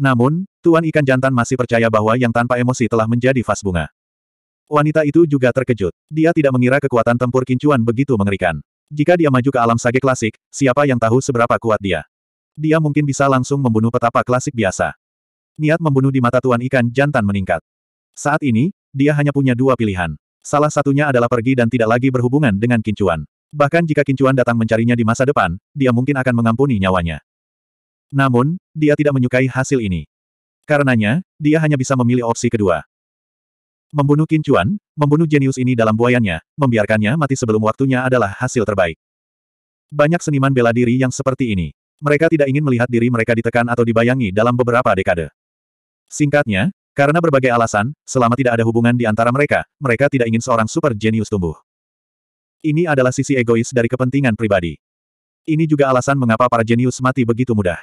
Namun, tuan ikan jantan masih percaya bahwa yang tanpa emosi telah menjadi vas bunga. Wanita itu juga terkejut. Dia tidak mengira kekuatan tempur kincuan begitu mengerikan. Jika dia maju ke alam sage klasik, siapa yang tahu seberapa kuat dia? Dia mungkin bisa langsung membunuh petapa klasik biasa niat membunuh di mata Tuan Ikan Jantan meningkat. Saat ini, dia hanya punya dua pilihan. Salah satunya adalah pergi dan tidak lagi berhubungan dengan Kincuan. Bahkan jika Kincuan datang mencarinya di masa depan, dia mungkin akan mengampuni nyawanya. Namun, dia tidak menyukai hasil ini. Karenanya, dia hanya bisa memilih opsi kedua. Membunuh Kincuan, membunuh jenius ini dalam buayannya, membiarkannya mati sebelum waktunya adalah hasil terbaik. Banyak seniman bela diri yang seperti ini. Mereka tidak ingin melihat diri mereka ditekan atau dibayangi dalam beberapa dekade. Singkatnya, karena berbagai alasan, selama tidak ada hubungan di antara mereka, mereka tidak ingin seorang super jenius tumbuh. Ini adalah sisi egois dari kepentingan pribadi. Ini juga alasan mengapa para jenius mati begitu mudah.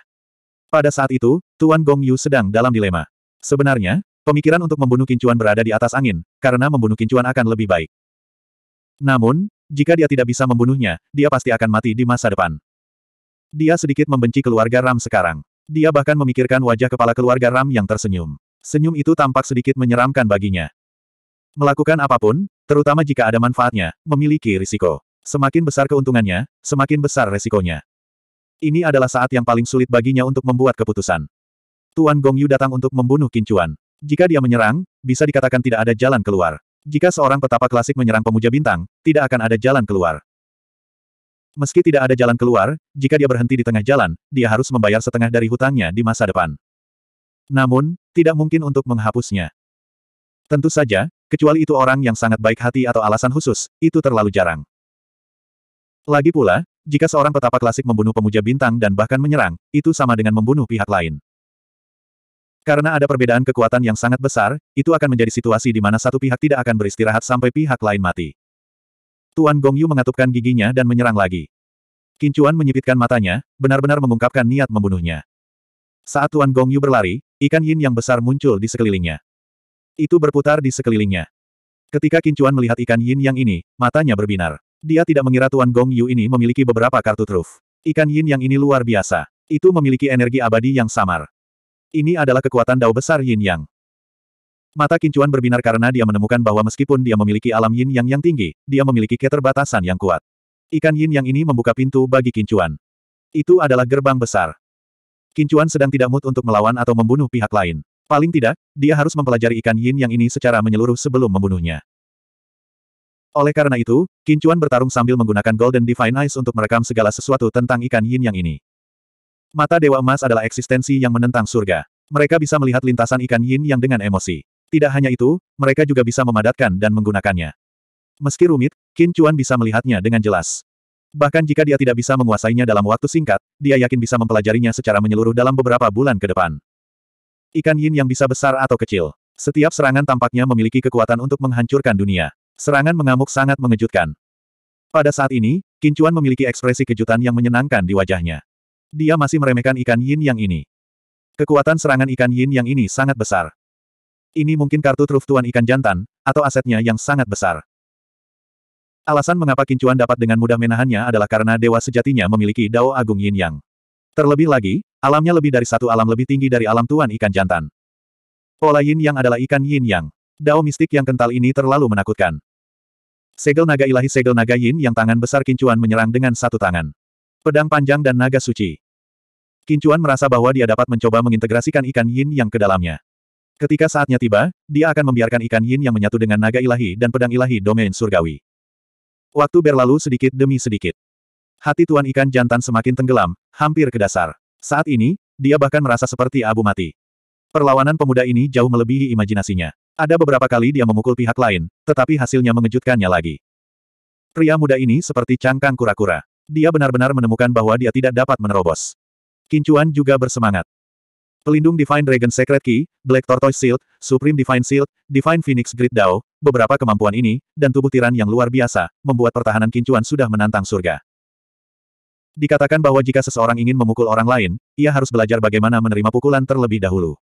Pada saat itu, Tuan Gong Yu sedang dalam dilema. Sebenarnya, pemikiran untuk membunuh kincuan berada di atas angin, karena membunuh kincuan akan lebih baik. Namun, jika dia tidak bisa membunuhnya, dia pasti akan mati di masa depan. Dia sedikit membenci keluarga Ram sekarang. Dia bahkan memikirkan wajah kepala keluarga Ram yang tersenyum. Senyum itu tampak sedikit menyeramkan baginya. Melakukan apapun, terutama jika ada manfaatnya, memiliki risiko. Semakin besar keuntungannya, semakin besar resikonya. Ini adalah saat yang paling sulit baginya untuk membuat keputusan. Tuan Gong Yu datang untuk membunuh Kincuan. Jika dia menyerang, bisa dikatakan tidak ada jalan keluar. Jika seorang petapa klasik menyerang pemuja bintang, tidak akan ada jalan keluar. Meski tidak ada jalan keluar, jika dia berhenti di tengah jalan, dia harus membayar setengah dari hutangnya di masa depan. Namun, tidak mungkin untuk menghapusnya. Tentu saja, kecuali itu orang yang sangat baik hati atau alasan khusus, itu terlalu jarang. Lagi pula, jika seorang petapa klasik membunuh pemuja bintang dan bahkan menyerang, itu sama dengan membunuh pihak lain. Karena ada perbedaan kekuatan yang sangat besar, itu akan menjadi situasi di mana satu pihak tidak akan beristirahat sampai pihak lain mati. Tuan Gong Yu mengatupkan giginya dan menyerang lagi. Kincuan menyipitkan matanya, benar-benar mengungkapkan niat membunuhnya. Saat Tuan Gong Yu berlari, ikan yin yang besar muncul di sekelilingnya. Itu berputar di sekelilingnya. Ketika Kincuan melihat ikan yin yang ini, matanya berbinar. Dia tidak mengira Tuan Gong Yu ini memiliki beberapa kartu truf. Ikan yin yang ini luar biasa. Itu memiliki energi abadi yang samar. Ini adalah kekuatan dao besar yin yang. Mata Kincuan berbinar karena dia menemukan bahwa meskipun dia memiliki alam yin yang yang tinggi, dia memiliki keterbatasan yang kuat. Ikan yin yang ini membuka pintu bagi Kincuan. Itu adalah gerbang besar. Kincuan sedang tidak mood untuk melawan atau membunuh pihak lain. Paling tidak, dia harus mempelajari ikan yin yang ini secara menyeluruh sebelum membunuhnya. Oleh karena itu, Kincuan bertarung sambil menggunakan Golden Divine Eyes untuk merekam segala sesuatu tentang ikan yin yang ini. Mata Dewa Emas adalah eksistensi yang menentang surga. Mereka bisa melihat lintasan ikan yin yang dengan emosi. Tidak hanya itu, mereka juga bisa memadatkan dan menggunakannya. Meski rumit, Qin Chuan bisa melihatnya dengan jelas. Bahkan jika dia tidak bisa menguasainya dalam waktu singkat, dia yakin bisa mempelajarinya secara menyeluruh dalam beberapa bulan ke depan. Ikan yin yang bisa besar atau kecil. Setiap serangan tampaknya memiliki kekuatan untuk menghancurkan dunia. Serangan mengamuk sangat mengejutkan. Pada saat ini, Qin Chuan memiliki ekspresi kejutan yang menyenangkan di wajahnya. Dia masih meremehkan ikan yin yang ini. Kekuatan serangan ikan yin yang ini sangat besar. Ini mungkin kartu truf tuan ikan jantan, atau asetnya yang sangat besar. Alasan mengapa Kincuan dapat dengan mudah menahannya adalah karena dewa sejatinya memiliki dao agung yin yang. Terlebih lagi, alamnya lebih dari satu alam lebih tinggi dari alam tuan ikan jantan. Pola yin yang adalah ikan yin yang. Dao mistik yang kental ini terlalu menakutkan. Segel naga ilahi segel naga yin yang tangan besar Kincuan menyerang dengan satu tangan. Pedang panjang dan naga suci. Kincuan merasa bahwa dia dapat mencoba mengintegrasikan ikan yin yang ke dalamnya. Ketika saatnya tiba, dia akan membiarkan ikan yin yang menyatu dengan naga ilahi dan pedang ilahi domain surgawi. Waktu berlalu sedikit demi sedikit. Hati tuan ikan jantan semakin tenggelam, hampir ke dasar. Saat ini, dia bahkan merasa seperti abu mati. Perlawanan pemuda ini jauh melebihi imajinasinya. Ada beberapa kali dia memukul pihak lain, tetapi hasilnya mengejutkannya lagi. Pria muda ini seperti cangkang kura-kura. Dia benar-benar menemukan bahwa dia tidak dapat menerobos. Kincuan juga bersemangat. Pelindung Divine Dragon Secret Key, Black Tortoise Shield, Supreme Divine Shield, Divine Phoenix Grid Dao, beberapa kemampuan ini, dan tubuh tiran yang luar biasa, membuat pertahanan kincuan sudah menantang surga. Dikatakan bahwa jika seseorang ingin memukul orang lain, ia harus belajar bagaimana menerima pukulan terlebih dahulu.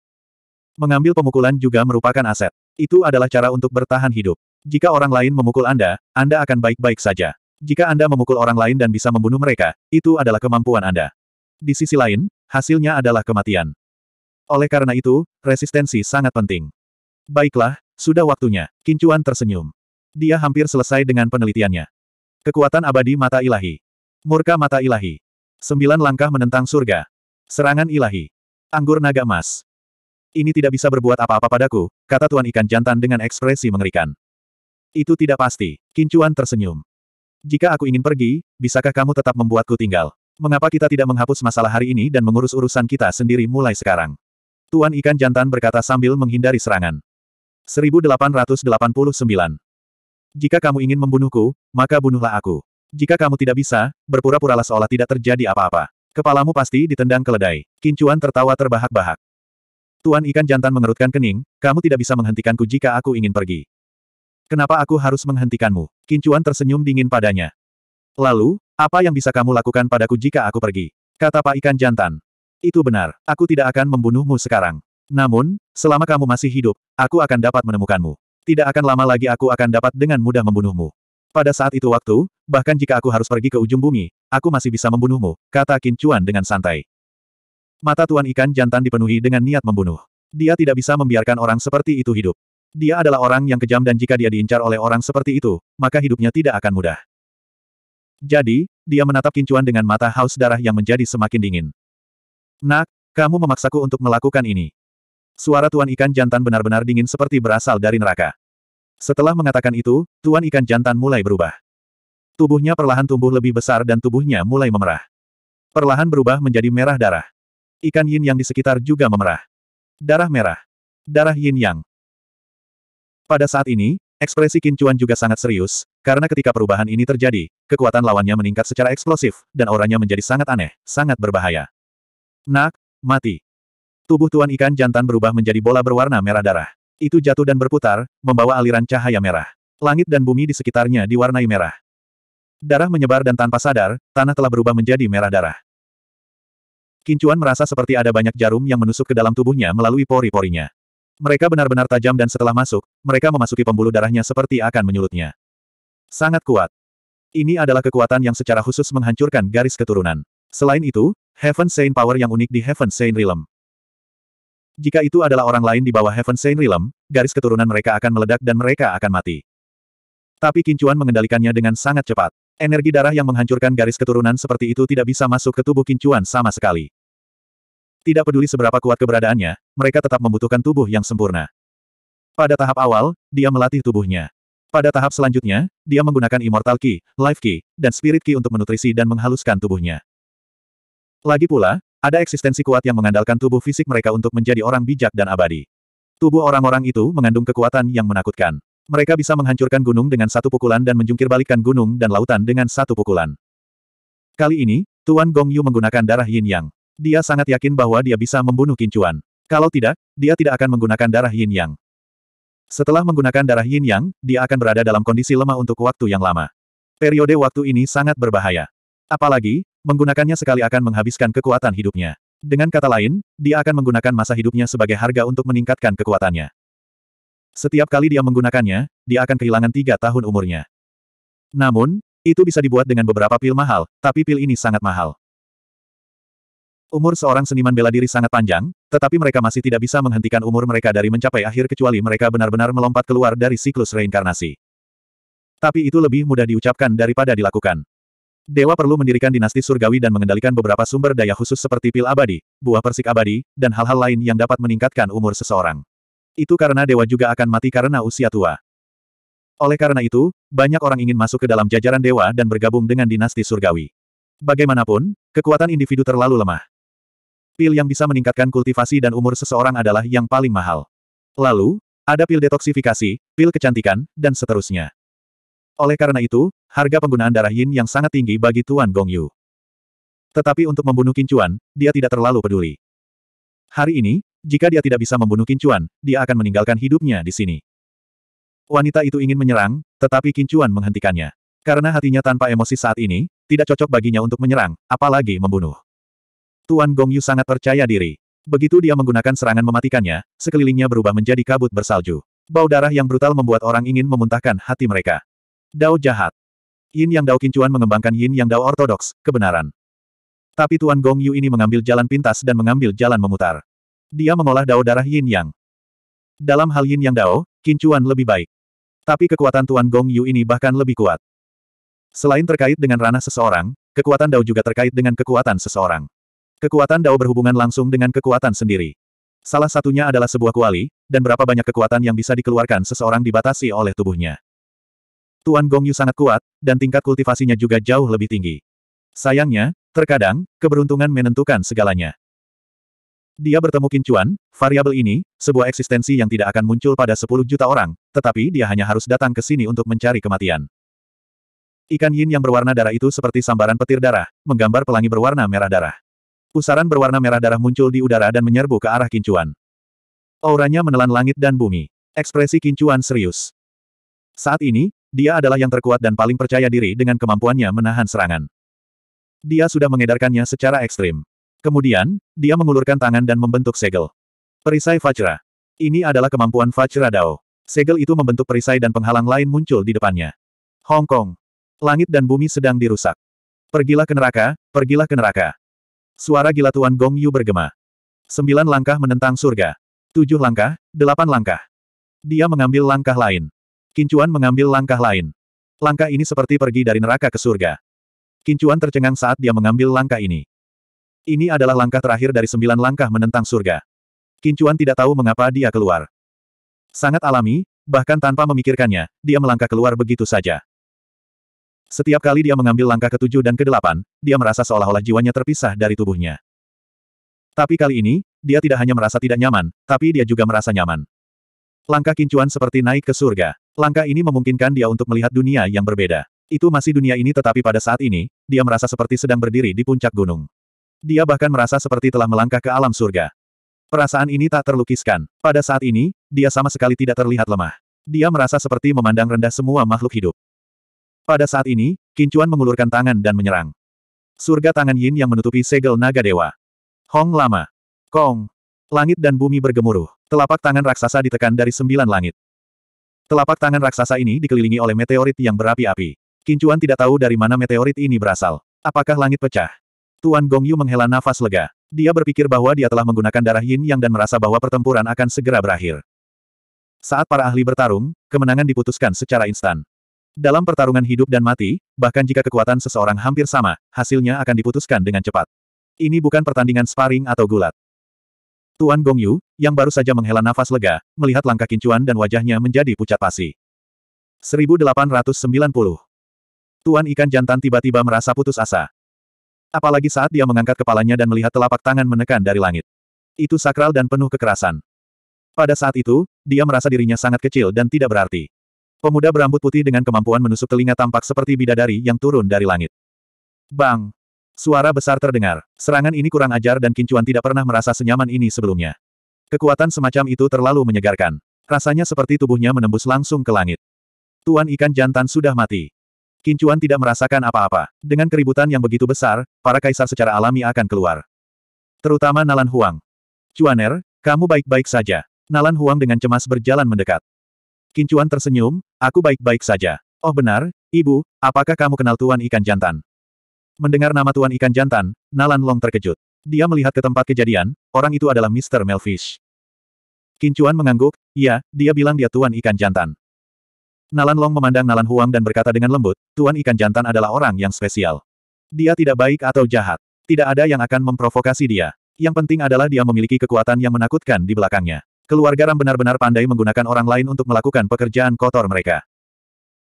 Mengambil pemukulan juga merupakan aset. Itu adalah cara untuk bertahan hidup. Jika orang lain memukul Anda, Anda akan baik-baik saja. Jika Anda memukul orang lain dan bisa membunuh mereka, itu adalah kemampuan Anda. Di sisi lain, hasilnya adalah kematian. Oleh karena itu, resistensi sangat penting. Baiklah, sudah waktunya. Kincuan tersenyum. Dia hampir selesai dengan penelitiannya. Kekuatan abadi mata ilahi. Murka mata ilahi. Sembilan langkah menentang surga. Serangan ilahi. Anggur naga emas. Ini tidak bisa berbuat apa-apa padaku, kata Tuan Ikan Jantan dengan ekspresi mengerikan. Itu tidak pasti. Kincuan tersenyum. Jika aku ingin pergi, bisakah kamu tetap membuatku tinggal? Mengapa kita tidak menghapus masalah hari ini dan mengurus urusan kita sendiri mulai sekarang? Tuan ikan jantan berkata sambil menghindari serangan. 1889. Jika kamu ingin membunuhku, maka bunuhlah aku. Jika kamu tidak bisa, berpura-puralah seolah tidak terjadi apa-apa. Kepalamu pasti ditendang keledai. Kincuan tertawa terbahak-bahak. Tuan ikan jantan mengerutkan kening, kamu tidak bisa menghentikanku jika aku ingin pergi. Kenapa aku harus menghentikanmu? Kincuan tersenyum dingin padanya. Lalu, apa yang bisa kamu lakukan padaku jika aku pergi? Kata Pak Ikan Jantan. Itu benar, aku tidak akan membunuhmu sekarang. Namun, selama kamu masih hidup, aku akan dapat menemukanmu. Tidak akan lama lagi aku akan dapat dengan mudah membunuhmu. Pada saat itu waktu, bahkan jika aku harus pergi ke ujung bumi, aku masih bisa membunuhmu, kata Qin Chuan dengan santai. Mata Tuan Ikan Jantan dipenuhi dengan niat membunuh. Dia tidak bisa membiarkan orang seperti itu hidup. Dia adalah orang yang kejam dan jika dia diincar oleh orang seperti itu, maka hidupnya tidak akan mudah. Jadi, dia menatap Kincuan dengan mata haus darah yang menjadi semakin dingin. Nak, kamu memaksaku untuk melakukan ini. Suara Tuan Ikan Jantan benar-benar dingin seperti berasal dari neraka. Setelah mengatakan itu, Tuan Ikan Jantan mulai berubah. Tubuhnya perlahan tumbuh lebih besar dan tubuhnya mulai memerah. Perlahan berubah menjadi merah darah. Ikan yin yang di sekitar juga memerah. Darah merah. Darah yin yang. Pada saat ini, ekspresi Kincuan juga sangat serius, karena ketika perubahan ini terjadi, kekuatan lawannya meningkat secara eksplosif, dan auranya menjadi sangat aneh, sangat berbahaya. Nak, mati. Tubuh Tuan Ikan Jantan berubah menjadi bola berwarna merah darah. Itu jatuh dan berputar, membawa aliran cahaya merah. Langit dan bumi di sekitarnya diwarnai merah. Darah menyebar dan tanpa sadar, tanah telah berubah menjadi merah darah. Kincuan merasa seperti ada banyak jarum yang menusuk ke dalam tubuhnya melalui pori-porinya. Mereka benar-benar tajam dan setelah masuk, mereka memasuki pembuluh darahnya seperti akan menyulutnya. Sangat kuat. Ini adalah kekuatan yang secara khusus menghancurkan garis keturunan. Selain itu, Heaven Saint Power yang unik di Heaven Saint Realm. Jika itu adalah orang lain di bawah Heaven Saint Realm, garis keturunan mereka akan meledak dan mereka akan mati. Tapi Kincuan mengendalikannya dengan sangat cepat. Energi darah yang menghancurkan garis keturunan seperti itu tidak bisa masuk ke tubuh Kincuan sama sekali. Tidak peduli seberapa kuat keberadaannya, mereka tetap membutuhkan tubuh yang sempurna. Pada tahap awal, dia melatih tubuhnya. Pada tahap selanjutnya, dia menggunakan Immortal Key, Life Key, dan Spirit Key untuk menutrisi dan menghaluskan tubuhnya. Lagi pula, ada eksistensi kuat yang mengandalkan tubuh fisik mereka untuk menjadi orang bijak dan abadi. Tubuh orang-orang itu mengandung kekuatan yang menakutkan. Mereka bisa menghancurkan gunung dengan satu pukulan dan menjungkirbalikkan gunung dan lautan dengan satu pukulan. Kali ini, Tuan Gong Yu menggunakan darah yin yang. Dia sangat yakin bahwa dia bisa membunuh kincuan. Kalau tidak, dia tidak akan menggunakan darah yin yang. Setelah menggunakan darah yin yang, dia akan berada dalam kondisi lemah untuk waktu yang lama. Periode waktu ini sangat berbahaya. Apalagi, Menggunakannya sekali akan menghabiskan kekuatan hidupnya. Dengan kata lain, dia akan menggunakan masa hidupnya sebagai harga untuk meningkatkan kekuatannya. Setiap kali dia menggunakannya, dia akan kehilangan tiga tahun umurnya. Namun, itu bisa dibuat dengan beberapa pil mahal, tapi pil ini sangat mahal. Umur seorang seniman bela diri sangat panjang, tetapi mereka masih tidak bisa menghentikan umur mereka dari mencapai akhir kecuali mereka benar-benar melompat keluar dari siklus reinkarnasi. Tapi itu lebih mudah diucapkan daripada dilakukan. Dewa perlu mendirikan dinasti surgawi dan mengendalikan beberapa sumber daya khusus seperti pil abadi, buah persik abadi, dan hal-hal lain yang dapat meningkatkan umur seseorang. Itu karena dewa juga akan mati karena usia tua. Oleh karena itu, banyak orang ingin masuk ke dalam jajaran dewa dan bergabung dengan dinasti surgawi. Bagaimanapun, kekuatan individu terlalu lemah. Pil yang bisa meningkatkan kultivasi dan umur seseorang adalah yang paling mahal. Lalu, ada pil detoksifikasi, pil kecantikan, dan seterusnya. Oleh karena itu, harga penggunaan darah yin yang sangat tinggi bagi Tuan Gong Yu. Tetapi untuk membunuh Kincuan, dia tidak terlalu peduli. Hari ini, jika dia tidak bisa membunuh Kincuan, dia akan meninggalkan hidupnya di sini. Wanita itu ingin menyerang, tetapi Kincuan menghentikannya. Karena hatinya tanpa emosi saat ini, tidak cocok baginya untuk menyerang, apalagi membunuh. Tuan Gong Yu sangat percaya diri. Begitu dia menggunakan serangan mematikannya, sekelilingnya berubah menjadi kabut bersalju. Bau darah yang brutal membuat orang ingin memuntahkan hati mereka. Dao jahat. Yin Yang Dao Kincuan mengembangkan Yin Yang Dao ortodoks, kebenaran. Tapi Tuan Gong Yu ini mengambil jalan pintas dan mengambil jalan memutar. Dia mengolah Dao darah Yin Yang. Dalam hal Yin Yang Dao, Kincuan lebih baik. Tapi kekuatan Tuan Gong Yu ini bahkan lebih kuat. Selain terkait dengan ranah seseorang, kekuatan Dao juga terkait dengan kekuatan seseorang. Kekuatan Dao berhubungan langsung dengan kekuatan sendiri. Salah satunya adalah sebuah kuali, dan berapa banyak kekuatan yang bisa dikeluarkan seseorang dibatasi oleh tubuhnya. Tuan Gong Yu sangat kuat, dan tingkat kultivasinya juga jauh lebih tinggi. Sayangnya, terkadang, keberuntungan menentukan segalanya. Dia bertemu Kincuan, variabel ini, sebuah eksistensi yang tidak akan muncul pada 10 juta orang, tetapi dia hanya harus datang ke sini untuk mencari kematian. Ikan yin yang berwarna darah itu seperti sambaran petir darah, menggambar pelangi berwarna merah darah. Pusaran berwarna merah darah muncul di udara dan menyerbu ke arah Kincuan. Auranya menelan langit dan bumi. Ekspresi Kincuan serius. Saat ini, dia adalah yang terkuat dan paling percaya diri dengan kemampuannya menahan serangan. Dia sudah mengedarkannya secara ekstrim. Kemudian, dia mengulurkan tangan dan membentuk segel. Perisai Fajra. Ini adalah kemampuan Fajra Dao. Segel itu membentuk perisai dan penghalang lain muncul di depannya. Hong Kong. Langit dan bumi sedang dirusak. Pergilah ke neraka, pergilah ke neraka. Suara gila Tuan Gong Yu bergema. Sembilan langkah menentang surga. Tujuh langkah, delapan langkah. Dia mengambil langkah lain. Kincuan mengambil langkah lain. Langkah ini seperti pergi dari neraka ke surga. Kincuan tercengang saat dia mengambil langkah ini. Ini adalah langkah terakhir dari sembilan langkah menentang surga. Kincuan tidak tahu mengapa dia keluar. Sangat alami, bahkan tanpa memikirkannya, dia melangkah keluar begitu saja. Setiap kali dia mengambil langkah ketujuh dan kedelapan, dia merasa seolah-olah jiwanya terpisah dari tubuhnya. Tapi kali ini, dia tidak hanya merasa tidak nyaman, tapi dia juga merasa nyaman. Langkah kincuan seperti naik ke surga. Langkah ini memungkinkan dia untuk melihat dunia yang berbeda. Itu masih dunia ini tetapi pada saat ini, dia merasa seperti sedang berdiri di puncak gunung. Dia bahkan merasa seperti telah melangkah ke alam surga. Perasaan ini tak terlukiskan. Pada saat ini, dia sama sekali tidak terlihat lemah. Dia merasa seperti memandang rendah semua makhluk hidup. Pada saat ini, Kincuan mengulurkan tangan dan menyerang. Surga tangan Yin yang menutupi segel naga dewa. Hong lama. Kong. Langit dan bumi bergemuruh. Telapak tangan raksasa ditekan dari sembilan langit. Telapak tangan raksasa ini dikelilingi oleh meteorit yang berapi-api. Kincuan tidak tahu dari mana meteorit ini berasal. Apakah langit pecah? Tuan Gong Yu menghela nafas lega. Dia berpikir bahwa dia telah menggunakan darah yin yang dan merasa bahwa pertempuran akan segera berakhir. Saat para ahli bertarung, kemenangan diputuskan secara instan. Dalam pertarungan hidup dan mati, bahkan jika kekuatan seseorang hampir sama, hasilnya akan diputuskan dengan cepat. Ini bukan pertandingan sparring atau gulat. Tuan Gong Yu yang baru saja menghela nafas lega, melihat langkah kincuan dan wajahnya menjadi pucat pasi. 1890. Tuan ikan jantan tiba-tiba merasa putus asa. Apalagi saat dia mengangkat kepalanya dan melihat telapak tangan menekan dari langit. Itu sakral dan penuh kekerasan. Pada saat itu, dia merasa dirinya sangat kecil dan tidak berarti. Pemuda berambut putih dengan kemampuan menusuk telinga tampak seperti bidadari yang turun dari langit. Bang! Suara besar terdengar. Serangan ini kurang ajar dan Kincuan tidak pernah merasa senyaman ini sebelumnya. Kekuatan semacam itu terlalu menyegarkan. Rasanya seperti tubuhnya menembus langsung ke langit. Tuan ikan jantan sudah mati. Kincuan tidak merasakan apa-apa. Dengan keributan yang begitu besar, para kaisar secara alami akan keluar. Terutama Nalan Huang. Cuaner, kamu baik-baik saja. Nalan Huang dengan cemas berjalan mendekat. Kincuan tersenyum, aku baik-baik saja. Oh benar, ibu, apakah kamu kenal Tuan Ikan Jantan? Mendengar nama Tuan Ikan Jantan, Nalan Long terkejut. Dia melihat ke tempat kejadian, orang itu adalah Mr. Melfish. Kincuan mengangguk, iya, dia bilang dia Tuan Ikan Jantan. Nalan Long memandang Nalan Huang dan berkata dengan lembut, Tuan Ikan Jantan adalah orang yang spesial. Dia tidak baik atau jahat. Tidak ada yang akan memprovokasi dia. Yang penting adalah dia memiliki kekuatan yang menakutkan di belakangnya. Keluarga Ram benar-benar pandai menggunakan orang lain untuk melakukan pekerjaan kotor mereka.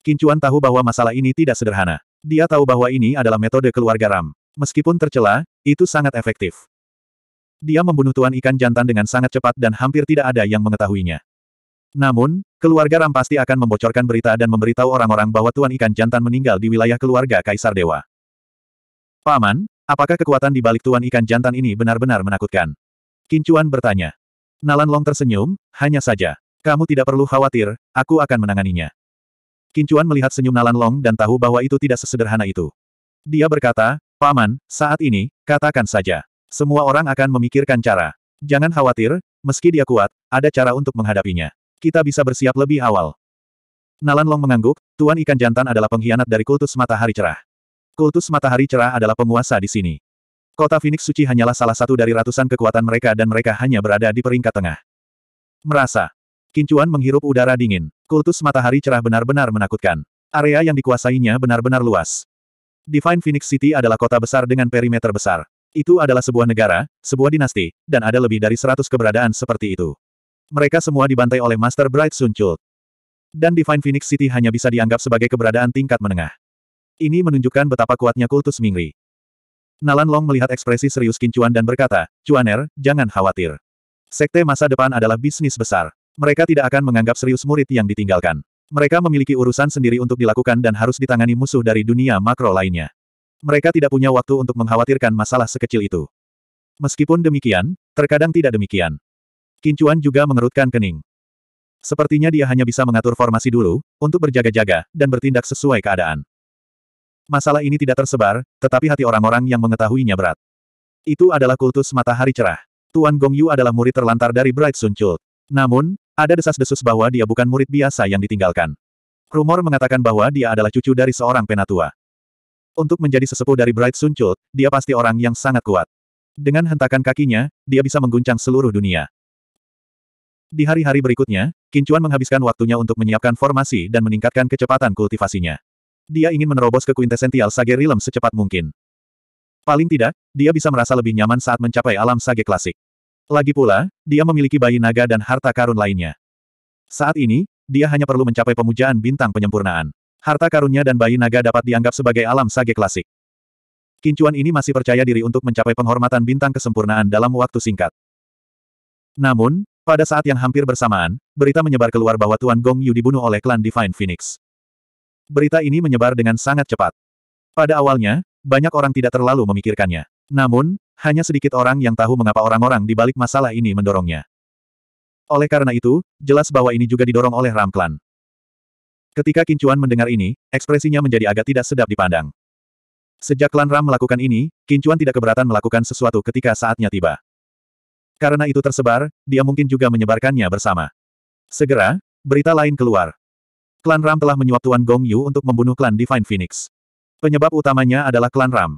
Kincuan tahu bahwa masalah ini tidak sederhana. Dia tahu bahwa ini adalah metode keluarga Ram. Meskipun tercela, itu sangat efektif. Dia membunuh tuan ikan jantan dengan sangat cepat dan hampir tidak ada yang mengetahuinya. Namun, keluarga Ram pasti akan membocorkan berita dan memberitahu orang-orang bahwa tuan ikan jantan meninggal di wilayah keluarga Kaisar Dewa. Paman, apakah kekuatan di balik tuan ikan jantan ini benar-benar menakutkan? Kincuan bertanya. Nalan Long tersenyum, hanya saja. Kamu tidak perlu khawatir, aku akan menanganinya. Kincuan melihat senyum Nalan Long dan tahu bahwa itu tidak sesederhana itu. Dia berkata, Paman, saat ini, katakan saja. Semua orang akan memikirkan cara. Jangan khawatir, meski dia kuat, ada cara untuk menghadapinya. Kita bisa bersiap lebih awal. Nalan Long mengangguk, Tuan Ikan Jantan adalah pengkhianat dari kultus matahari cerah. Kultus matahari cerah adalah penguasa di sini. Kota Phoenix Suci hanyalah salah satu dari ratusan kekuatan mereka dan mereka hanya berada di peringkat tengah. Merasa, Kincuan menghirup udara dingin. Kultus matahari cerah benar-benar menakutkan. Area yang dikuasainya benar-benar luas. Divine Phoenix City adalah kota besar dengan perimeter besar. Itu adalah sebuah negara, sebuah dinasti, dan ada lebih dari seratus keberadaan seperti itu. Mereka semua dibantai oleh Master Bright Sun Chult. Dan Divine Phoenix City hanya bisa dianggap sebagai keberadaan tingkat menengah. Ini menunjukkan betapa kuatnya kultus Mingri. Nalan Long melihat ekspresi serius Kincuan dan berkata, Cuaner, jangan khawatir. Sekte masa depan adalah bisnis besar. Mereka tidak akan menganggap serius murid yang ditinggalkan. Mereka memiliki urusan sendiri untuk dilakukan dan harus ditangani musuh dari dunia makro lainnya. Mereka tidak punya waktu untuk mengkhawatirkan masalah sekecil itu. Meskipun demikian, terkadang tidak demikian. Kincuan juga mengerutkan kening. Sepertinya dia hanya bisa mengatur formasi dulu, untuk berjaga-jaga, dan bertindak sesuai keadaan. Masalah ini tidak tersebar, tetapi hati orang-orang yang mengetahuinya berat. Itu adalah kultus matahari cerah. Tuan Gong Yu adalah murid terlantar dari Bright Sun Chult. Namun, ada desas-desus bahwa dia bukan murid biasa yang ditinggalkan. Rumor mengatakan bahwa dia adalah cucu dari seorang penatua. Untuk menjadi sesepuh dari Bright Sunchul, dia pasti orang yang sangat kuat. Dengan hentakan kakinya, dia bisa mengguncang seluruh dunia. Di hari-hari berikutnya, Kincuan menghabiskan waktunya untuk menyiapkan formasi dan meningkatkan kecepatan kultivasinya. Dia ingin menerobos ke kuintesential Sage Realm secepat mungkin. Paling tidak, dia bisa merasa lebih nyaman saat mencapai alam Sage klasik. Lagi pula, dia memiliki bayi naga dan harta karun lainnya. Saat ini, dia hanya perlu mencapai pemujaan bintang penyempurnaan. Harta karunnya dan bayi naga dapat dianggap sebagai alam sage klasik. Kincuan ini masih percaya diri untuk mencapai penghormatan bintang kesempurnaan dalam waktu singkat. Namun, pada saat yang hampir bersamaan, berita menyebar keluar bahwa Tuan Gong Yu dibunuh oleh klan Divine Phoenix. Berita ini menyebar dengan sangat cepat. Pada awalnya, banyak orang tidak terlalu memikirkannya. Namun, hanya sedikit orang yang tahu mengapa orang-orang di balik masalah ini mendorongnya. Oleh karena itu, jelas bahwa ini juga didorong oleh Ramklan. Ketika Kincuan mendengar ini, ekspresinya menjadi agak tidak sedap dipandang. Sejak Klan Ram melakukan ini, Kincuan tidak keberatan melakukan sesuatu ketika saatnya tiba. Karena itu tersebar, dia mungkin juga menyebarkannya bersama. Segera, berita lain keluar. Klan Ram telah menyuap Tuan Gong Yu untuk membunuh klan Divine Phoenix. Penyebab utamanya adalah klan Ram.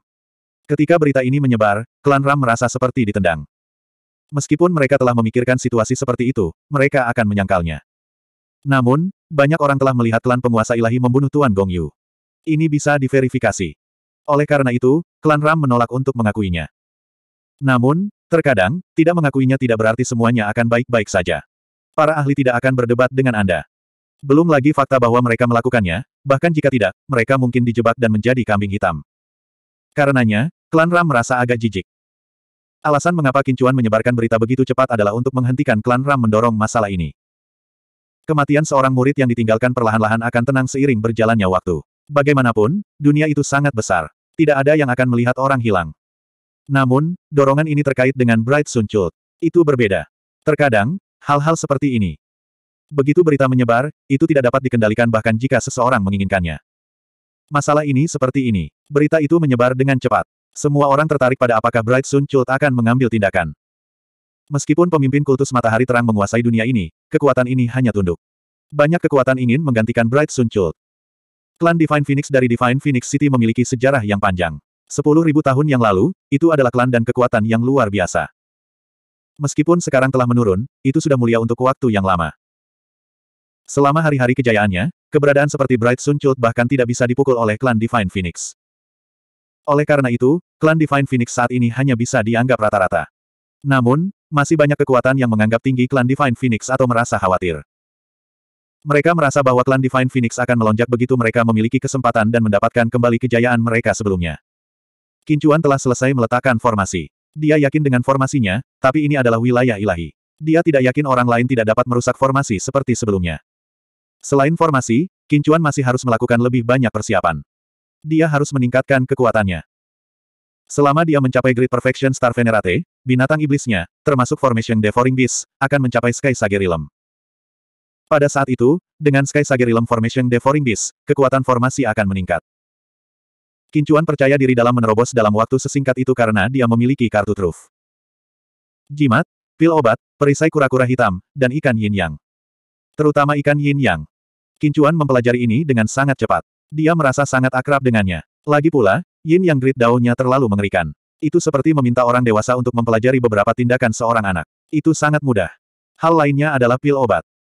Ketika berita ini menyebar, klan Ram merasa seperti ditendang. Meskipun mereka telah memikirkan situasi seperti itu, mereka akan menyangkalnya. Namun, banyak orang telah melihat klan penguasa ilahi membunuh Tuan Gong Yu. Ini bisa diverifikasi. Oleh karena itu, klan Ram menolak untuk mengakuinya. Namun, terkadang, tidak mengakuinya tidak berarti semuanya akan baik-baik saja. Para ahli tidak akan berdebat dengan Anda. Belum lagi fakta bahwa mereka melakukannya, bahkan jika tidak, mereka mungkin dijebak dan menjadi kambing hitam. Karenanya, klan Ram merasa agak jijik. Alasan mengapa Kincuan menyebarkan berita begitu cepat adalah untuk menghentikan klan Ram mendorong masalah ini. Kematian seorang murid yang ditinggalkan perlahan-lahan akan tenang seiring berjalannya waktu. Bagaimanapun, dunia itu sangat besar. Tidak ada yang akan melihat orang hilang. Namun, dorongan ini terkait dengan Bright Sun Chult. Itu berbeda. Terkadang, hal-hal seperti ini. Begitu berita menyebar, itu tidak dapat dikendalikan bahkan jika seseorang menginginkannya. Masalah ini seperti ini. Berita itu menyebar dengan cepat. Semua orang tertarik pada apakah Bright Sun Cult akan mengambil tindakan. Meskipun pemimpin kultus matahari terang menguasai dunia ini, kekuatan ini hanya tunduk. Banyak kekuatan ingin menggantikan Bright Sun Cult. Klan Divine Phoenix dari Divine Phoenix City memiliki sejarah yang panjang. Sepuluh tahun yang lalu, itu adalah klan dan kekuatan yang luar biasa. Meskipun sekarang telah menurun, itu sudah mulia untuk waktu yang lama. Selama hari-hari kejayaannya, Keberadaan seperti Bright Sun Cult bahkan tidak bisa dipukul oleh klan Divine Phoenix. Oleh karena itu, klan Divine Phoenix saat ini hanya bisa dianggap rata-rata. Namun, masih banyak kekuatan yang menganggap tinggi klan Divine Phoenix atau merasa khawatir. Mereka merasa bahwa klan Divine Phoenix akan melonjak begitu mereka memiliki kesempatan dan mendapatkan kembali kejayaan mereka sebelumnya. Kincuan telah selesai meletakkan formasi. Dia yakin dengan formasinya, tapi ini adalah wilayah ilahi. Dia tidak yakin orang lain tidak dapat merusak formasi seperti sebelumnya. Selain formasi, Kincuan masih harus melakukan lebih banyak persiapan. Dia harus meningkatkan kekuatannya. Selama dia mencapai Great Perfection Star Venerate, binatang iblisnya, termasuk Formation Devouring Beast, akan mencapai Sky Sagerilum. Pada saat itu, dengan Sky Sagerilum Formation Devouring Beast, kekuatan formasi akan meningkat. Kincuan percaya diri dalam menerobos dalam waktu sesingkat itu karena dia memiliki kartu truf. Jimat, pil obat, perisai kura-kura hitam, dan ikan yin yang. Terutama ikan yin yang. Kincuan mempelajari ini dengan sangat cepat. Dia merasa sangat akrab dengannya. Lagi pula, yin yang grid daunnya terlalu mengerikan. Itu seperti meminta orang dewasa untuk mempelajari beberapa tindakan seorang anak. Itu sangat mudah. Hal lainnya adalah pil obat.